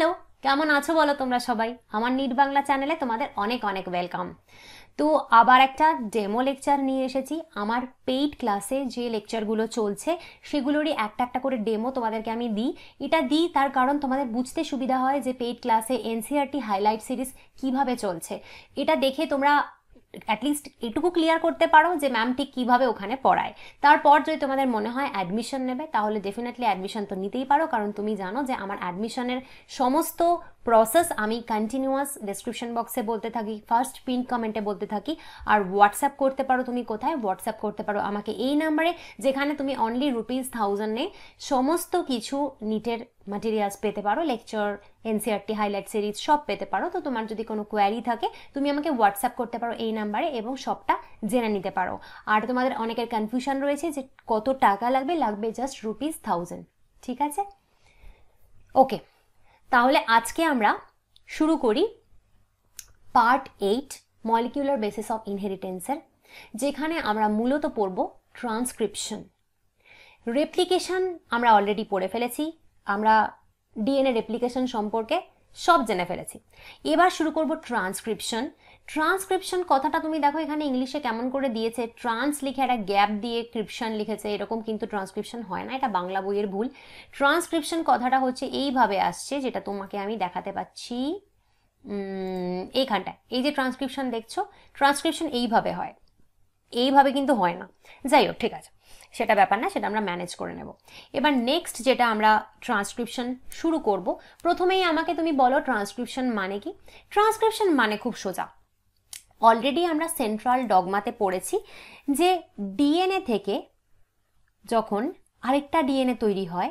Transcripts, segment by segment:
Hello কেমন আছো বলো তোমরা সবাই আমার নিট বাংলা চ্যানেলে তোমাদের অনেক অনেক ওয়েলকাম তো আবার একটা ডেমো লেকচার নিয়ে এসেছি আমার পেইড ক্লাসে যে লেকচারগুলো চলছে সেগুলোরই একটা একটা করে ডেমো তোমাদেরকে আমি দিই এটা দিই তার কারণ তোমাদের বুঝতে সুবিধা হয় যে পেইড ক্লাসে এনসিআরটি হাইলাইট সিরিজ কিভাবে চলছে এটা দেখে তোমরা অ্যাটলিস্ট এটুকু ক্লিয়ার করতে পারো যে ম্যাম ঠিক কীভাবে ওখানে পড়ায় তারপর যদি তোমাদের মনে হয় অ্যাডমিশন নেবে তাহলে ডেফিনেটলি অ্যাডমিশন তো নিতেই পারো কারণ তুমি জানো যে আমার অ্যাডমিশনের সমস্ত প্রসেস আমি কন্টিনিউয়াস ডিসক্রিপশন বক্সে বলতে থাকি ফার্স্ট পিন কমেন্টে বলতে থাকি আর হোয়াটসঅ্যাপ করতে পারো তুমি কোথায় হোয়াটসঅ্যাপ করতে পারো আমাকে এই নাম্বারে যেখানে তুমি অনলি রুপিস থাউজেন্ডে সমস্ত কিছু নিটের ম্যাটেরিয়ালস পেতে পারো লেকচার এনসিআরটি হাইলাইট সিরিজ সব পেতে পারো তো তোমার যদি কোনো কোয়ারি থাকে তুমি আমাকে হোয়াটসঅ্যাপ করতে পারো এই নাম্বারে এবং সবটা জেনে নিতে পারো আর তোমাদের অনেকের কনফিউশন রয়েছে যে কত টাকা লাগবে লাগবে জাস্ট রুপিস থাউজেন্ড ঠিক আছে ওকে তাহলে আজকে আমরা শুরু করি part eight molecular basis of ইনহেরিটেন্সের যেখানে আমরা মূলত পড়ব ট্রান্সক্রিপশন রেপ্লিকেশন আমরা অলরেডি পড়ে ফেলেছি আমরা ডিএনএ রেপ্লিকেশন সম্পর্কে সব জেনে ফেলেছি এবার শুরু করব ট্রান্সক্রিপশন ট্রান্সক্রিপশন কথাটা তুমি দেখো এখানে ইংলিশে কেমন করে দিয়েছে ট্রান্স লিখে একটা গ্যাপ দিয়ে ক্রিপশন লিখেছে এরকম কিন্তু ট্রান্সক্রিপশন হয় না এটা বাংলা বইয়ের ভুল ট্রান্সক্রিপশন কথাটা হচ্ছে এইভাবে আসছে যেটা তোমাকে আমি দেখাতে পাচ্ছি এইখানটায় এই যে ট্রান্সক্রিপশন দেখছো ট্রান্সক্রিপশন এইভাবে হয় এইভাবে কিন্তু হয় না যাই হোক ঠিক আছে সেটা ব্যাপার না সেটা আমরা ম্যানেজ করে নেব এবার নেক্সট যেটা আমরা ট্রান্সক্রিপশন শুরু করব প্রথমেই আমাকে তুমি বলো ট্রান্সক্রিপশন মানে কি ট্রান্সক্রিপশন মানে খুব সোজা অলরেডি আমরা সেন্ট্রাল ডগমাতে পড়েছি যে ডিএনএ থেকে যখন আরেকটা ডিএনএ তৈরি হয়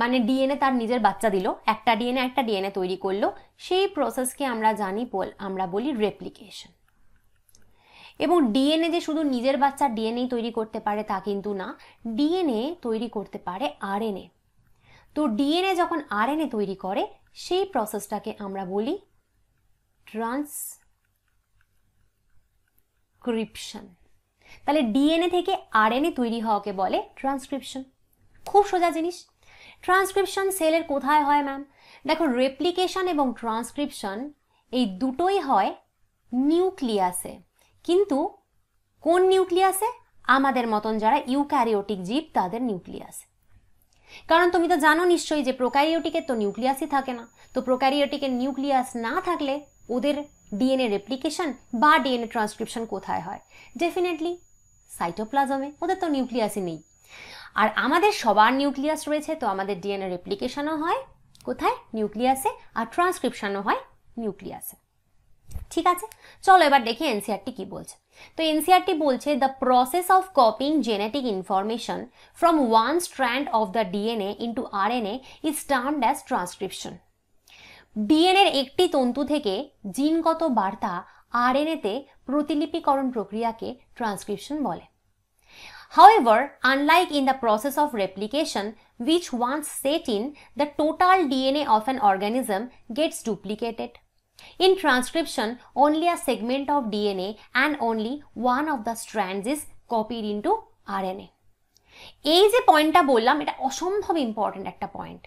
মানে ডিএনএ তার নিজের বাচ্চা দিল একটা ডিএনএ একটা ডিএনএ তৈরি করলো সেই প্রসেসকে আমরা জানি বল আমরা বলি রেপ্লিকেশন এবং ডিএনএ যে শুধু নিজের বাচ্চা ডিএনএ তৈরি করতে পারে তা কিন্তু না ডিএনএ তৈরি করতে পারে আরএনএ তো ডিএনএ যখন আরএনএ তৈরি করে সেই প্রসেসটাকে আমরা বলি ট্রান্স ট্রান্সক্রিপশন তাহলে ডিএনএ থেকে আরএনএ তৈরি হওয়াকে বলে ট্রান্সক্রিপশন খুব সোজা জিনিস ট্রান্সক্রিপশন সেলের কোথায় হয় ম্যাম দেখো রেপ্লিকেশন এবং ট্রান্সক্রিপশন এই দুটোই হয় নিউক্লিয়াসে কিন্তু কোন নিউক্লিয়াসে আমাদের মতন যারা ইউক্যারিওটিক জীব তাদের নিউক্লিয়াস কারণ তুমি তো জানো নিশ্চয়ই যে প্রোক্যারিওটিকের তো নিউক্লিয়াসই থাকে না তো প্রোক্যারিওটিকের নিউক্লিয়াস না থাকলে ওদের ডিএনএ রেপ্লিকেশন বা ডিএনএ ট্রান্সক্রিপশন কোথায় হয় ডেফিনেটলি সাইটোপ্লাজমে ওদের তো নিউক্লিয়াসই নেই আর আমাদের সবার নিউক্লিয়াস রয়েছে তো আমাদের ডিএনএ রেপ্লিকেশনও হয় কোথায় নিউক্লিয়াসে আর ট্রান্সক্রিপশনও হয় নিউক্লিয়াসে ঠিক আছে চলো এবার দেখি এনসিআরটি e কি বলছে তো এনসিআরটি e বলছে the process of copying genetic information from one strand of the DNA into R A is termed as transcription ডিএনএর একটি তন্তু থেকে জিনগত বার্তা আরএনএতে প্রতিলিপিকরণ প্রক্রিয়াকে ট্রান্সক্রিপশন বলে however unlike in the process of replication which once set in the total DNA of an organism gets duplicated in transcription only a segment of DNA and only one of the strands is copied into R N A এই যে পয়েন্টটা বললাম এটা অসম্ভব important একটা point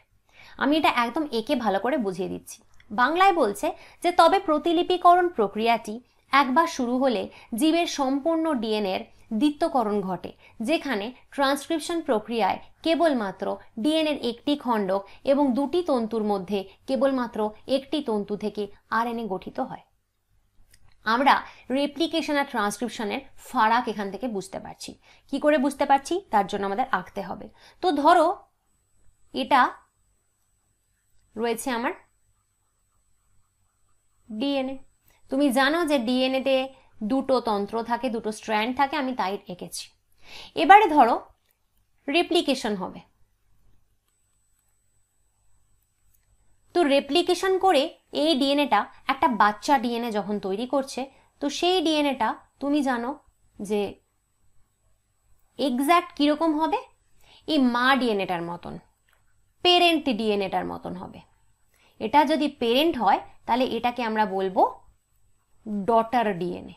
আমি এটা একদম একে ভালো করে বুঝিয়ে দিচ্ছি বাংলায় বলছে যে তবে প্রতিলিপিকরণ প্রক্রিয়াটি একবার শুরু হলে জীবের সম্পূর্ণ ডিএনএর দ্বিত্বকরণ ঘটে যেখানে ট্রান্সক্রিপশন প্রক্রিয়ায় কেবলমাত্র ডিএনএর একটি খণ্ডক এবং দুটি তন্তুর মধ্যে কেবলমাত্র একটি তন্তু থেকে আরএনএ গঠিত হয় আমরা রেপ্লিকেশন আর ট্রান্সক্রিপশনের ফারাক এখান থেকে বুঝতে পারছি কি করে বুঝতে পারছি তার জন্য আমাদের আঁকতে হবে তো ধরো এটা রয়েছে আমার ডিএনএ তুমি জানো যে ডিএনএতে দুটো তন্ত্র থাকে দুটো স্ট্র্যান্ড থাকে আমি তাই এঁকেছি এবারে ধরো রেপ্লিকেশন হবে তো রেপ্লিকেশন করে এই ডিএনএটা একটা বাচ্চা ডিএনএ যখন তৈরি করছে তো সেই ডিএনএটা তুমি জানো যে এক্স্যাক্ট কীরকম হবে এই মা ডিএনএটার মতন পেরেন্ট ডিএনএটার মতন হবে এটা যদি পেরেন্ট হয় তাহলে এটাকে আমরা বলবো ডটার ডিএনএ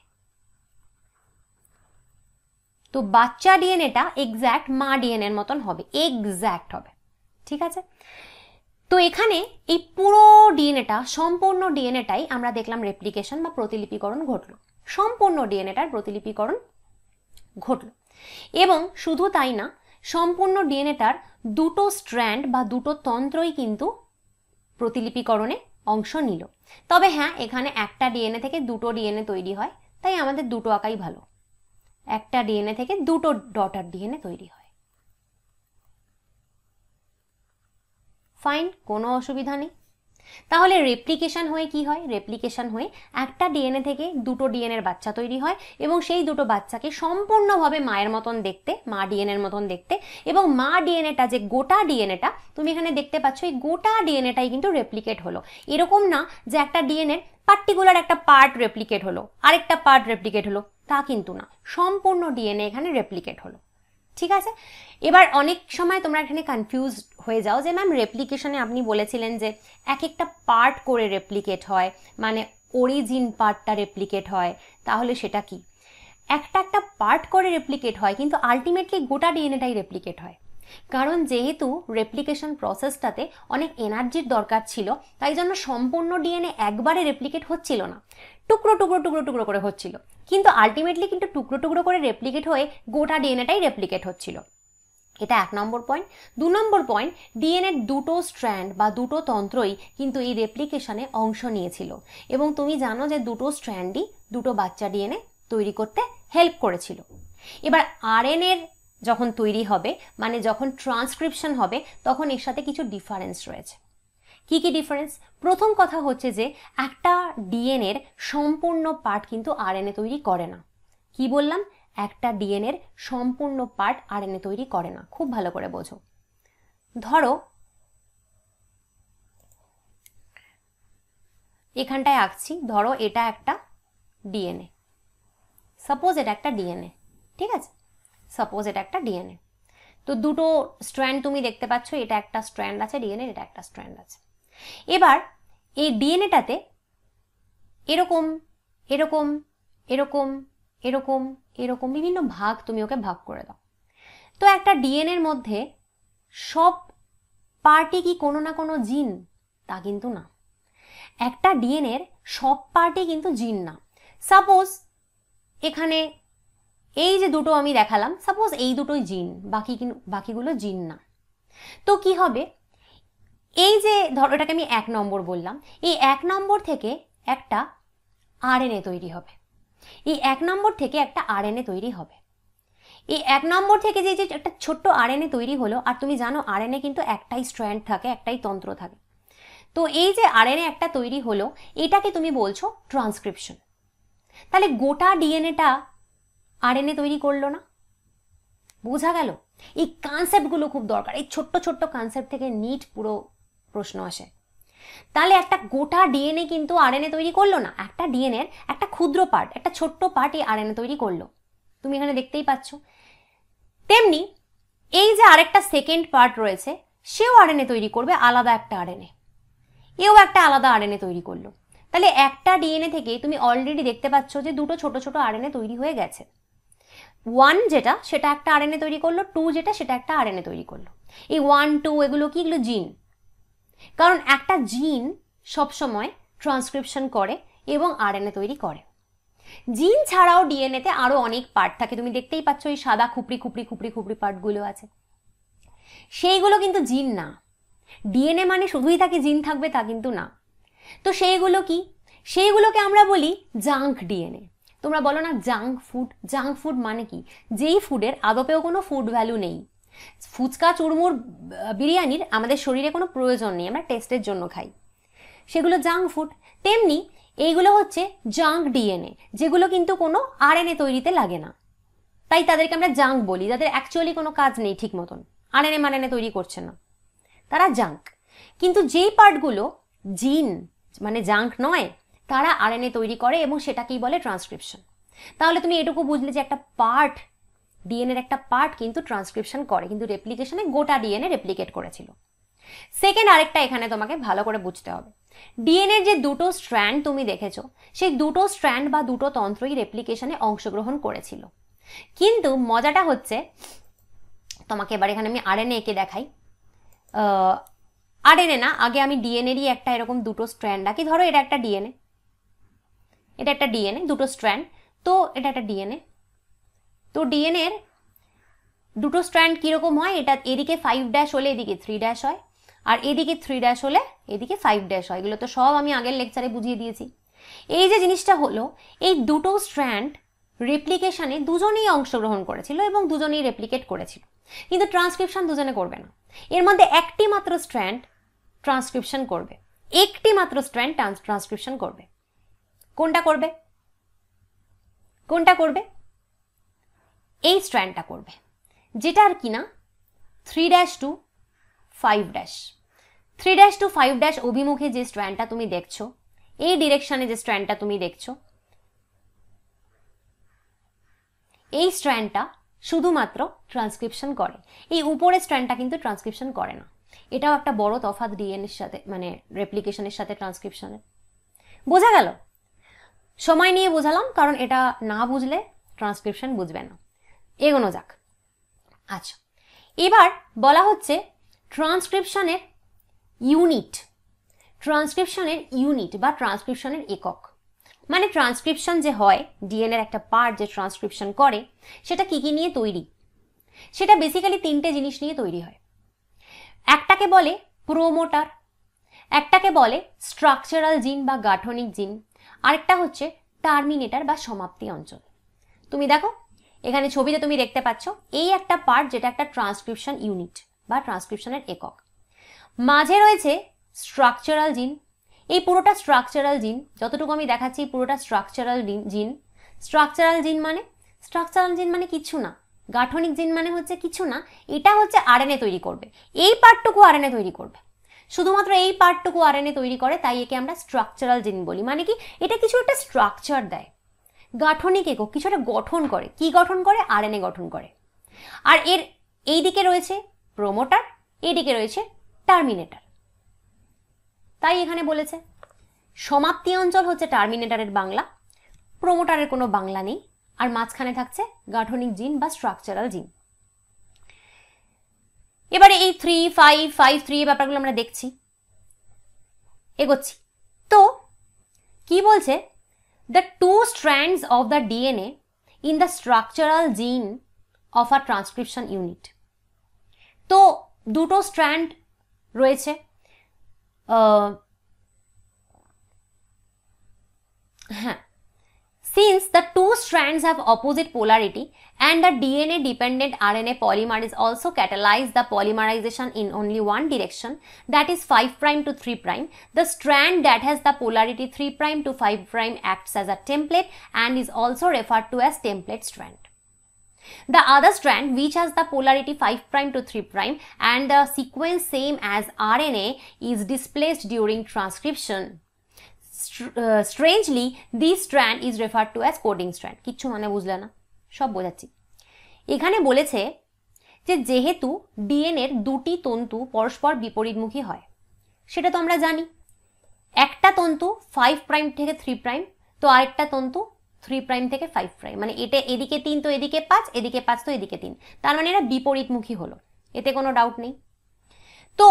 তো বাচ্চা ডিএনএটা এক্স্যাক্ট মা ডিএনএর মতন হবে এক্স্যাক্ট হবে ঠিক আছে তো এখানে এই পুরো ডিএনএটা সম্পূর্ণ ডিএনএটাই আমরা দেখলাম রেপ্লিকেশন বা প্রতিলিপিকরণ ঘটল সম্পূর্ণ ডিএনএটার প্রতিলিপিকরণ ঘটল এবং শুধু তাই না সম্পূর্ণ ডিএনএটার দুটো স্ট্র্যান্ড বা দুটো তন্ত্রই কিন্তু প্রতিলিপিকরণে অংশ নিল তবে হ্যাঁ এখানে একটা ডিএনএ থেকে দুটো ডিএনএ তৈরি হয় তাই আমাদের দুটো আঁকাই ভালো একটা ডিএনএ থেকে দুটো ডটার ডিএনএ তৈরি হয় ফাইন কোনো অসুবিধা নেই তাহলে রেপ্লিকেশন হয়ে কি হয় রেপ্লিকেশন হয়ে একটা ডিএনএ থেকে দুটো ডিএনএর বাচ্চা তৈরি হয় এবং সেই দুটো বাচ্চাকে সম্পূর্ণভাবে মায়ের মতন দেখতে মা ডিএনএর মতন দেখতে এবং মা ডিএনএটা যে গোটা ডিএনএটা তুমি এখানে দেখতে পাচ্ছ এই গোটা ডিএনএটাই কিন্তু রেপ্লিকেট হলো এরকম না যে একটা ডিএনএর পার্টিকুলার একটা পার্ট রেপ্লিকেট হলো আরেকটা পার্ট রেপ্লিকেট হলো তা কিন্তু না সম্পূর্ণ ডিএনএ এখানে রেপ্লিকেট হলো ঠিক আছে এবার অনেক সময় তোমরা এখানে কনফিউজ হয়ে যাও যে ম্যাম রেপ্লিকেশনে আপনি বলেছিলেন যে এক একটা পার্ট করে রেপ্লিকেট হয় মানে অরিজিন পার্টটা রেপ্লিকেট হয় তাহলে সেটা কি একটা একটা পার্ট করে রেপ্লিকেট হয় কিন্তু আলটিমেটলি গোটা ডিএনএটাই রেপ্লিকেট হয় কারণ যেহেতু রেপ্লিকেশন প্রসেসটাতে অনেক এনার্জির দরকার ছিল তাই জন্য সম্পূর্ণ ডিএনএ একবারে রেপ্লিকেট হচ্ছিল না টুকরো টুকরো টুকরো টুকরো করে হচ্ছিল কিন্তু আলটিমেটলি কিন্তু টুকরো টুকরো করে রেপ্লিকেট হয়ে গোটা ডিএনএটাই রেপ্লিকেট হচ্ছিল এটা এক নম্বর পয়েন্ট দু নম্বর পয়েন্ট ডিএনএর দুটো স্ট্র্যান্ড বা দুটো তন্ত্রই কিন্তু এই রেপ্লিকেশনে অংশ নিয়েছিল এবং তুমি জানো যে দুটো স্ট্র্যান্ডই দুটো বাচ্চা ডিএনএ তৈরি করতে হেল্প করেছিল এবার আরএনএর যখন তৈরি হবে মানে যখন ট্রান্সক্রিপশন হবে তখন এর সাথে কিছু ডিফারেন্স রয়েছে কি কি ডিফারেন্স প্রথম কথা হচ্ছে যে একটা ডিএনএর সম্পূর্ণ পার্ট কিন্তু আরএনএ তৈরি করে না কি বললাম একটা ডিএনএর সম্পূর্ণ পার্ট আরএনএ তৈরি করে না খুব ভালো করে বোঝো ধরো এখানটায় আঁকছি ধরো এটা একটা ডিএনএ সাপোজ এটা একটা ডিএনএ ঠিক আছে সাপোজ এটা একটা ডিএনএ তো দুটো স্ট্র্যান্ড তুমি দেখতে পাচ্ছ এটা একটা স্ট্র্যান্ড আছে ডিএনএ এটা একটা স্ট্র্যান্ড আছে এবার এই ডিএনএটাতে এরকম এরকম এরকম এরকম এরকম বিভিন্ন ভাগ তুমি ওকে ভাগ করে দাও তো একটা ডিএনএর মধ্যে সব পার্টি কি কোনো না কোনো জিন তা কিন্তু না একটা ডিএনএর সব পার্টি কিন্তু জিন না সাপোজ এখানে এই যে দুটো আমি দেখালাম সাপোজ এই দুটোই জিন বাকি বাকিগুলো জিন না তো কি হবে এই যে ধরো এটাকে আমি এক নম্বর বললাম এই এক নম্বর থেকে একটা আরএনএ তৈরি হবে এই এক নম্বর থেকে একটা আরএনএ তৈরি হবে এই এক নম্বর থেকে যে যে একটা ছোট্ট আরএনএ তৈরি হলো আর তুমি জানো আরএনএ কিন্তু একটাই স্ট্র্যান্ড থাকে একটাই তন্ত্র থাকে তো এই যে আরএনএ একটা তৈরি হলো এটাকে তুমি বলছো ট্রান্সক্রিপশন তাহলে গোটা ডিএনএটা আরএনএ তৈরি করলো না বোঝা গেল এই কনসেপ্টগুলো খুব দরকার এই ছোট্ট ছোট্ট কনসেপ্ট থেকে নিট পুরো প্রশ্ন আসে তাহলে একটা গোটা ডিএনএ কিন্তু আরএনএ তৈরি করলো না একটা ডিএনএর একটা ক্ষুদ্র পার্ট একটা ছোট্ট পার্ট এই আরএনএ তৈরি করলো তুমি এখানে দেখতেই পাচ্ছ তেমনি এই যে আরেকটা সেকেন্ড পার্ট রয়েছে সেও আরএনএ তৈরি করবে আলাদা একটা আরএনএ এও একটা আলাদা আরএনএ তৈরি করলো তাহলে একটা ডিএনএ থেকে তুমি অলরেডি দেখতে পাচ্ছ যে দুটো ছোট ছোট আরএনএ তৈরি হয়ে গেছে ওয়ান যেটা সেটা একটা আরএনএ তৈরি করলো টু যেটা সেটা একটা আরএনএ তৈরি করলো এই ওয়ান টু এগুলো কি এগুলো জিন কারণ একটা জিন সবসময় ট্রান্সক্রিপশন করে এবং আরএনএ তৈরি করে জিন ছাড়াও ডিএনএতে আরও অনেক পার্ট থাকে তুমি দেখতেই পাচ্ছ এই সাদা খুপড়ি খুপড়ি খুপড়ি খুপড়ি পার্টগুলো আছে সেইগুলো কিন্তু জিন না ডিএনএ মানে শুধুই থাকে জিন থাকবে তা কিন্তু না তো সেইগুলো কি সেইগুলোকে আমরা বলি জাঙ্ক ডিএনএ তোমরা বলো না জাঙ্ক ফুড জাঙ্ক ফুড মানে কি যেই ফুডের আদপেও কোনো ফুড ভ্যালু নেই ফুচকা চুরমুর বিরিয়ানির আমাদের শরীরে কোনো প্রয়োজন নেই আমরা টেস্টের জন্য খাই সেগুলো জাঙ্ক ফুড তেমনি এইগুলো হচ্ছে জাঙ্ক ডিএনএ যেগুলো কিন্তু কোনো আরএনএ তৈরিতে লাগে না তাই তাদেরকে আমরা জাঙ্ক বলি যাদের অ্যাকচুয়ালি কোনো কাজ নেই ঠিক মতন আর এনে মারএনএ তৈরি করছে না তারা জাঙ্ক কিন্তু যেই পার্টগুলো জিন মানে জাঙ্ক নয় তারা আরএনএ তৈরি করে এবং সেটাকেই বলে ট্রান্সক্রিপশন তাহলে তুমি এটুকু বুঝলে যে একটা পার্ট ডিএনএর একটা পার্ট কিন্তু ট্রান্সক্রিপশন করে কিন্তু রেপ্লিকেশনে গোটা ডিএনএ রেপ্লিকেট করেছিল সেকেন্ড আরেকটা এখানে তোমাকে ভালো করে বুঝতে হবে ডিএনএর যে দুটো স্ট্র্যান্ড তুমি দেখেছো সেই দুটো স্ট্র্যান্ড বা দুটো তন্ত্রই রেপ্লিকেশনে অংশগ্রহণ করেছিল কিন্তু মজাটা হচ্ছে তোমাকে এবার এখানে আমি আরএনএ একে দেখাই আরএনএ না আগে আমি ডিএনএরই একটা এরকম দুটো স্ট্র্যান্ড রাখি ধরো এটা একটা ডিএনএ এটা একটা ডিএনএ দুটো স্ট্র্যান্ড তো এটা একটা ডিএনএ তো ডিএনএর দুটো স্ট্র্যান্ড কীরকম হয় এটা এদিকে ফাইভ ড্যাশ হলে এদিকে থ্রি ড্যাশ হয় আর এদিকে থ্রি ড্যাশ হলে এদিকে ফাইভ ড্যাশ হয় এগুলো তো সব আমি আগের লেকচারে বুঝিয়ে দিয়েছি এই যে জিনিসটা হলো এই দুটো স্ট্র্যান্ড রেপ্লিকেশানে দুজনেই অংশগ্রহণ করেছিল এবং দুজনেই রেপ্লিকেট করেছিল কিন্তু ট্রান্সক্রিপশন দুজনে করবে না এর মধ্যে একটি মাত্র স্ট্র্যান্ড ট্রান্সক্রিপশন করবে একটি মাত্র স্ট্র্যান্ড ট্রান্সক্রিপশন করবে কোনটা করবে কোনটা করবে এই স্ট্র্যান্ডটা করবে যেটা আর কি না three dash two five dash three dash two five dash অভিমুখে যে স্ট্র্যান্ডটা তুমি দেখছো এই ডিরেকশানে যে স্ট্র্যান্ডটা তুমি দেখছো এই স্ট্র্যান্ডটা শুধুমাত্র ট্রান্সক্রিপশন করে এই উপরের স্ট্র্যান্ডটা কিন্তু ট্রান্সক্রিপশন করে না এটাও একটা বড় তফাৎ ডিএনএর সাথে মানে রেপ্লিকেশনের সাথে ট্রান্সক্রিপশনের বোঝা গেল সময় নিয়ে বোঝালাম কারণ এটা না বুঝলে ট্রান্সক্রিপশন বুঝবে না এগোনো যাক আচ্ছা এবার বলা হচ্ছে ট্রান্সক্রিপশনের ইউনিট ট্রান্সক্রিপশনের ইউনিট বা ট্রান্সক্রিপশনের একক মানে ট্রান্সক্রিপশন যে হয় ডিএনএর একটা পার্ট যে ট্রান্সক্রিপশন করে সেটা কী কী নিয়ে তৈরি সেটা বেসিক্যালি তিনটে জিনিস নিয়ে তৈরি হয় একটাকে বলে প্রোমোটার একটাকে বলে স্ট্রাকচারাল জিন বা গাঠনিক জিন আরেকটা হচ্ছে টার্মিনেটার বা সমাপ্তি অঞ্চল তুমি দেখো এখানে ছবিতে তুমি দেখতে পাচ্ছ এই একটা পার্ট যেটা একটা ট্রান্সক্রিপশন ইউনিট বা ট্রান্সক্রিপশনের একক মাঝে রয়েছে স্ট্রাকচারাল জিন এই পুরোটা স্ট্রাকচারাল জিন যতটুকু আমি দেখাচ্ছি পুরোটা স্ট্রাকচারাল জিন স্ট্রাকচারাল জিন মানে স্ট্রাকচারাল জিন মানে কিছু না গাঠনিক জিন মানে হচ্ছে কিছু না এটা হচ্ছে এনে তৈরি করবে এই পার্টটুকু এনে তৈরি করবে শুধুমাত্র এই পার্টটুকু এনে তৈরি করে তাই একে আমরা স্ট্রাকচারাল জিন বলি মানে কি এটা কিছু একটা স্ট্রাকচার দেয় গাঠনিক একক কিছুটা গঠন করে কি গঠন করে আরএনএ গঠন করে আর এর এই দিকে রয়েছে প্রোমোটার এদিকে রয়েছে টার্মিনেটার তাই এখানে বলেছে সমাপ্তি অঞ্চল হচ্ছে টার্মিনেটারের বাংলা প্রোমোটারের কোনো বাংলা নেই আর মাঝখানে থাকছে গাঠনিক জিন বা স্ট্রাকচারাল জিন এবারে এই থ্রি ফাইভ ফাইভ থ্রি ব্যাপারগুলো আমরা দেখছি এগোচ্ছি তো কি বলছে the two strands of the DNA in the structural gene of a transcription unit. তো দুটো স্ট্র্যান্ড রয়েছে হ্যাঁ Since the two strands have opposite polarity and the DNA dependent RNA polymerase also catalyze the polymerization in only one direction that is 5 prime to 3 prime, the strand that has the polarity 3 prime to 5 prime acts as a template and is also referred to as template strand. The other strand which has the polarity 5 prime to 3 prime and the sequence same as RNA is displaced during transcription. Strangely this strand is refer to as coding strand কিচ্ছু মানে বুঝলে না সব বোঝাচ্ছি এখানে বলেছে যে যেহেতু ডিএনএর দুটি তন্তু পরস্পর বিপরীতমুখী হয় সেটা তো আমরা জানি একটা তন্তু ফাইভ প্রাইম থেকে থ্রি প্রাইম তো আরেকটা তন্তু থ্রি প্রাইম থেকে ফাইভ প্রাইম মানে এটা এদিকে তিন তো এদিকে পাঁচ এদিকে পাঁচ তো এদিকে তিন তার মানে এটা বিপরীতমুখী হলো এতে কোনো ডাউট নেই তো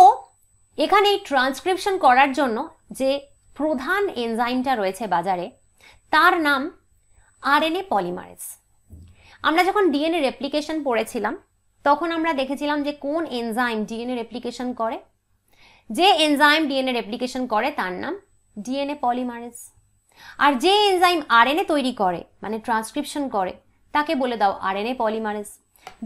এখানে এই ট্রান্সক্রিপশন করার জন্য যে প্রধান এনজাইমটা রয়েছে বাজারে তার নাম আরএনএ পলিমারেজ আমরা যখন ডিএনএ রেপ্লিকেশন পড়েছিলাম তখন আমরা দেখেছিলাম যে কোন এনজাইম ডিএনএ রেপ্লিকেশন করে যে এনজাইম ডিএনএ রেপ্লিকেশন করে তার নাম ডিএনএ পলিমারেজ আর যে এনজাইম আরএনএ তৈরি করে মানে ট্রান্সক্রিপশন করে তাকে বলে দাও আরএনএ পলিমারেজ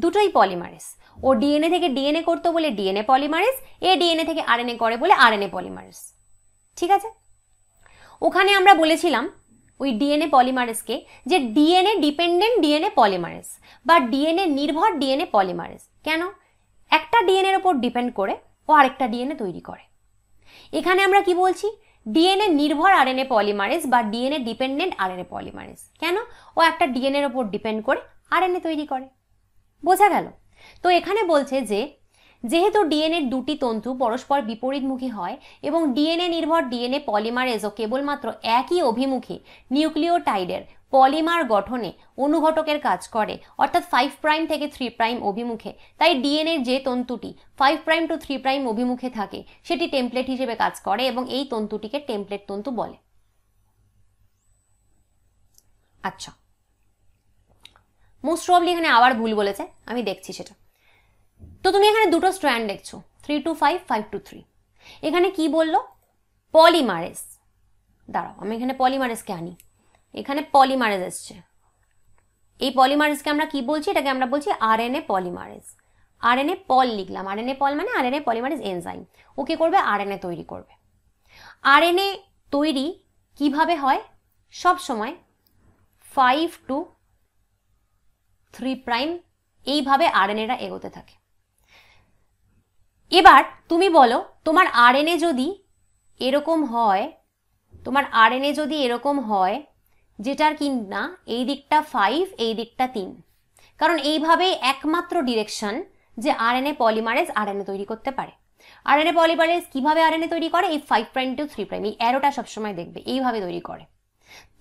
দুটোই পলিমারেজ ও ডিএনএ থেকে ডিএনএ করতো বলে ডিএনএ পলিমারেজ এ ডিএনএ থেকে আরএনএ করে বলে আরএনএ পলিমারেজ ঠিক আছে ওখানে আমরা বলেছিলাম ওই ডিএনএ পলিমারেসকে যে ডিএনএ ডিপেন্ডেন্ট ডিএনএ পলিমারেস বা ডিএনএ নির্ভর ডিএনএ পলিমারেস কেন একটা ডিএনএর ওপর ডিপেন্ড করে ও আরেকটা ডিএনএ তৈরি করে এখানে আমরা কি বলছি ডিএনএ নির্ভর আরএনএ পলিমারেস বা ডিএনএ ডিপেন্ডেন্ট আরএনএ পলিমারেস কেন ও একটা ডিএনএর ওপর ডিপেন্ড করে আরএনএ তৈরি করে বোঝা গেল তো এখানে বলছে যে যেহেতু ডিএনএর দুটি তন্তু পরস্পর বিপরীতমুখী হয় এবং ডিএনএ নির্ভর ডিএনএ পলিমারেজও কেবলমাত্র একই অভিমুখী নিউক্লিওটাইডের পলিমার গঠনে অনুঘটকের কাজ করে অর্থাৎ ফাইভ প্রাইম থেকে থ্রি প্রাইম অভিমুখে তাই ডিএনএ যে তন্তুটি five prime to three prime অভিমুখে থাকে সেটি টেমপ্লেট হিসেবে কাজ করে এবং এই তন্তুটিকে টেমপ্লেট তন্তু বলে আচ্ছা মোস্ট প্রবলি এখানে আবার ভুল বলেছে আমি দেখছি সেটা তো তুমি এখানে দুটো স্ট্র্যান্ড দেখছো three two five five two three এখানে কি বললো পলিমারেস দাঁড়াও আমি এখানে পলিমারেসকে আনি এখানে পলিমারেজ এসছে এই পলিমারেজকে আমরা কি বলছি এটাকে আমরা বলছি আর এন আর পলিমারেজ এ পল লিখলাম এ পল মানে R N A polymerase enzyme ও কী করবে এ তৈরি করবে আর এন এ তৈরি কিভাবে হয় সব সময় ফাইভ টু থ্রি প্রাইম এইভাবে আরএনএরা এগোতে থাকে এবার তুমি বলো তোমার আরএনএ যদি এরকম হয় তোমার আরএনএ যদি এরকম হয় যেটার কি না এই দিকটা ফাইভ এই দিকটা তিন কারণ এইভাবেই একমাত্র ডিরেকশন যে আর এনে পলিমারেজ এনে তৈরি করতে পারে আর এ পলিমারেজ আর এনে তৈরি করে এই five prime to three prime এই অ্যারোটা সবসময় দেখবে এইভাবে তৈরি করে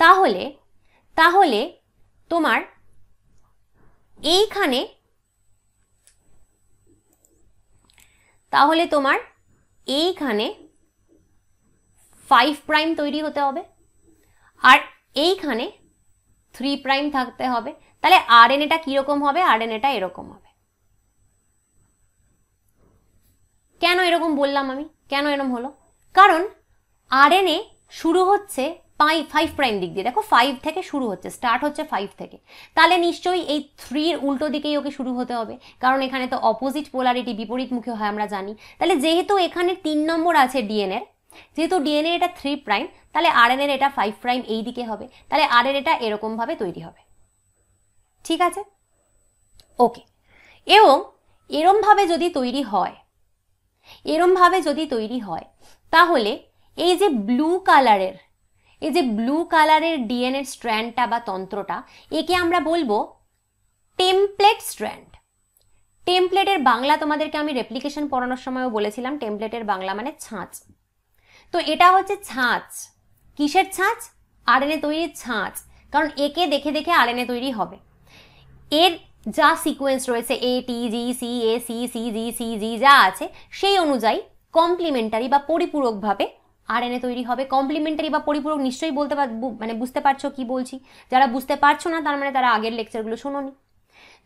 তাহলে তাহলে তোমার এইখানে তাহলে তোমার এইখানে ফাইভ প্রাইম তৈরি হতে হবে আর এইখানে থ্রি প্রাইম থাকতে হবে তাহলে আর এন এটা কীরকম হবে আর এন এটা এরকম হবে কেন এরকম বললাম আমি কেন এরকম হলো কারণ আর এ শুরু হচ্ছে পাই ফাইভ প্রাইম দিক দিয়ে দেখো ফাইভ থেকে শুরু হচ্ছে স্টার্ট হচ্ছে ফাইভ থেকে তাহলে নিশ্চয়ই এই থ্রির উল্টো দিকেই ওকে শুরু হতে হবে কারণ এখানে তো অপোজিট পোলারিটি বিপরীত মুখে হয় আমরা জানি তাহলে যেহেতু এখানে তিন নম্বর আছে ডিএনএর যেহেতু ডিএনএ এটা থ্রি প্রাইম তাহলে আরএনএ এটা ফাইভ প্রাইম এই দিকে হবে তাহলে আরএনএ এটা এরকমভাবে তৈরি হবে ঠিক আছে ওকে এবং এরমভাবে যদি তৈরি হয় এরমভাবে যদি তৈরি হয় তাহলে এই যে ব্লু কালারের এই যে ব্লু কালারের ডিএনএ স্ট্র্যান্ডটা বা তন্ত্রটা একে আমরা বলবো টেমপ্লেট স্ট্র্যান্ড টেমপ্লেটের বাংলা তোমাদেরকে আমি রেপ্লিকেশন পড়ানোর সময়ও বলেছিলাম টেমপ্লেটের বাংলা মানে ছাঁচ তো এটা হচ্ছে ছাঁচ কিসের ছাঁচ আর এনে তৈরির ছাঁচ কারণ একে দেখে দেখে আর এনে তৈরি হবে এর যা সিকোয়েন্স রয়েছে A T G C A C C G C G যা আছে সেই অনুযায়ী কমপ্লিমেন্টারি বা পরিপূরকভাবে আর এনে তৈরি হবে কমপ্লিমেন্টারি বা পরিপূরক নিশ্চয়ই বলতে মানে বুঝতে পারছো কি বলছি যারা বুঝতে পারছো না তার মানে তারা আগের লেকচারগুলো নি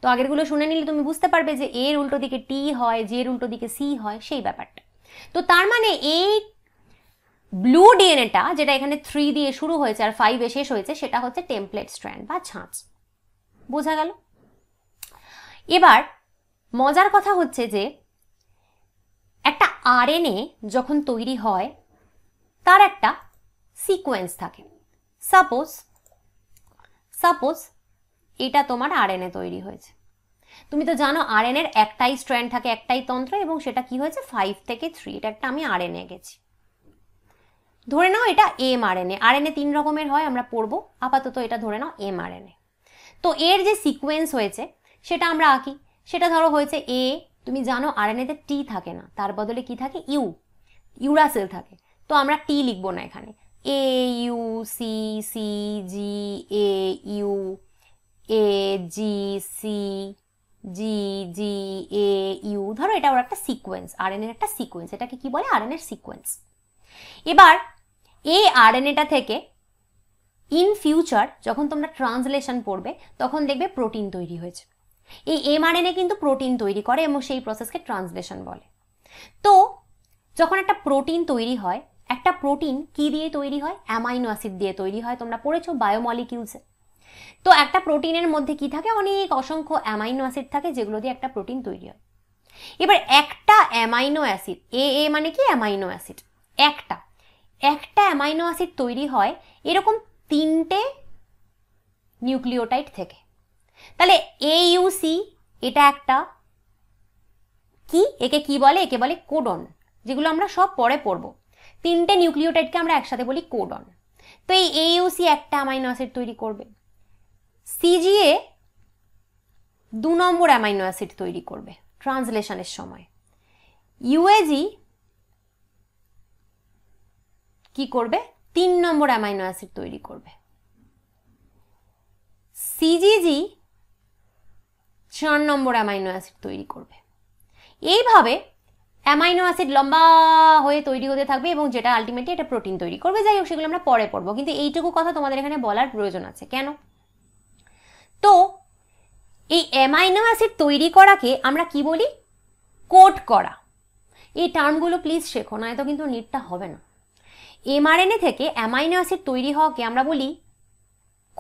তো আগেরগুলো শুনে নিলে তুমি বুঝতে পারবে যে এর উল্টো দিকে টি হয় যে এর উল্টো দিকে সি হয় সেই ব্যাপারটা তো তার মানে এই ব্লু ডিএনএটা যেটা এখানে থ্রি দিয়ে শুরু হয়েছে আর ফাইভে শেষ হয়েছে সেটা হচ্ছে টেমপ্লেট স্ট্র্যান্ড বা ছাঁচ বোঝা গেল এবার মজার কথা হচ্ছে যে একটা আরএনএ যখন তৈরি হয় তার একটা সিকোয়েন্স থাকে সাপোজ সাপোজ এটা তোমার আরএনএ তৈরি হয়েছে তুমি তো জানো আর এর একটাই স্ট্র্যান্ড থাকে একটাই তন্ত্র এবং সেটা কি হয়েছে ফাইভ থেকে থ্রি এটা একটা আমি আর এনে গেছি ধরে নাও এটা এম আর এন এ তিন রকমের হয় আমরা পড়বো আপাতত এটা ধরে নাও এম আরএনএ তো এর যে সিকোয়েন্স হয়েছে সেটা আমরা আঁকি সেটা ধরো হয়েছে এ তুমি জানো আর এতে টি থাকে না তার বদলে কি থাকে ইউ ইউরাসেল থাকে তো আমরা টি লিখবো না এখানে A U C C G A U A G C G G A U ধরো এটা ওর একটা সিকোয়েন্স আর এর একটা সিকোয়েন্স এটাকে কি বলে আর এর সিকোয়েন্স এবার এ আর এটা থেকে ইন ফিউচার যখন তোমরা ট্রান্সলেশন পড়বে তখন দেখবে প্রোটিন তৈরি হয়েছে এই এমআরএনএ কিন্তু প্রোটিন তৈরি করে এবং সেই প্রসেসকে ট্রান্সলেশন বলে তো যখন একটা প্রোটিন তৈরি হয় একটা প্রোটিন কি দিয়ে তৈরি হয় অ্যামাইনো অ্যাসিড দিয়ে তৈরি হয় তোমরা পড়েছো বায়োমলিকিউলসে তো একটা প্রোটিনের মধ্যে কি থাকে অনেক অসংখ্য অ্যামাইনো অ্যাসিড থাকে যেগুলো দিয়ে একটা প্রোটিন তৈরি হয় এবার একটা অ্যামাইনো অ্যাসিড এ এ মানে কি অ্যামাইনো অ্যাসিড একটা একটা অ্যামাইনো অ্যাসিড তৈরি হয় এরকম তিনটে নিউক্লিওটাইড থেকে তাহলে এ ইউসি এটা একটা কি একে কি বলে একে বলে কোডন যেগুলো আমরা সব পরে পড়বো তিনটে নিউক্লিওটাইডকে আমরা একসাথে বলি কোডন তো এই এইউসি একটা অ্যামাইনো অ্যাসিড তৈরি করবে সিজিএ দু নম্বর অ্যামাইনো অ্যাসিড তৈরি করবে ট্রান্সলেশনের সময় ইউএজি কি করবে তিন নম্বর অ্যামাইনো অ্যাসিড তৈরি করবে সিজিজি চার নম্বর অ্যামাইনো অ্যাসিড তৈরি করবে এইভাবে অ্যামাইনো অ্যাসিড লম্বা হয়ে তৈরি হতে থাকবে এবং যেটা আলটিমেটলি এটা প্রোটিন তৈরি করবে যাই হোক সেগুলো আমরা পরে পড়বো কিন্তু এইটুকু কথা তোমাদের এখানে বলার প্রয়োজন আছে কেন তো এই অ্যামাইনো অ্যাসিড তৈরি করাকে আমরা কি বলি কোট করা এই টার্মগুলো প্লিজ শেখো না এত কিন্তু নিটটা হবে না এমআরএনএ থেকে অ্যামাইনো অ্যাসিড তৈরি হওয়াকে আমরা বলি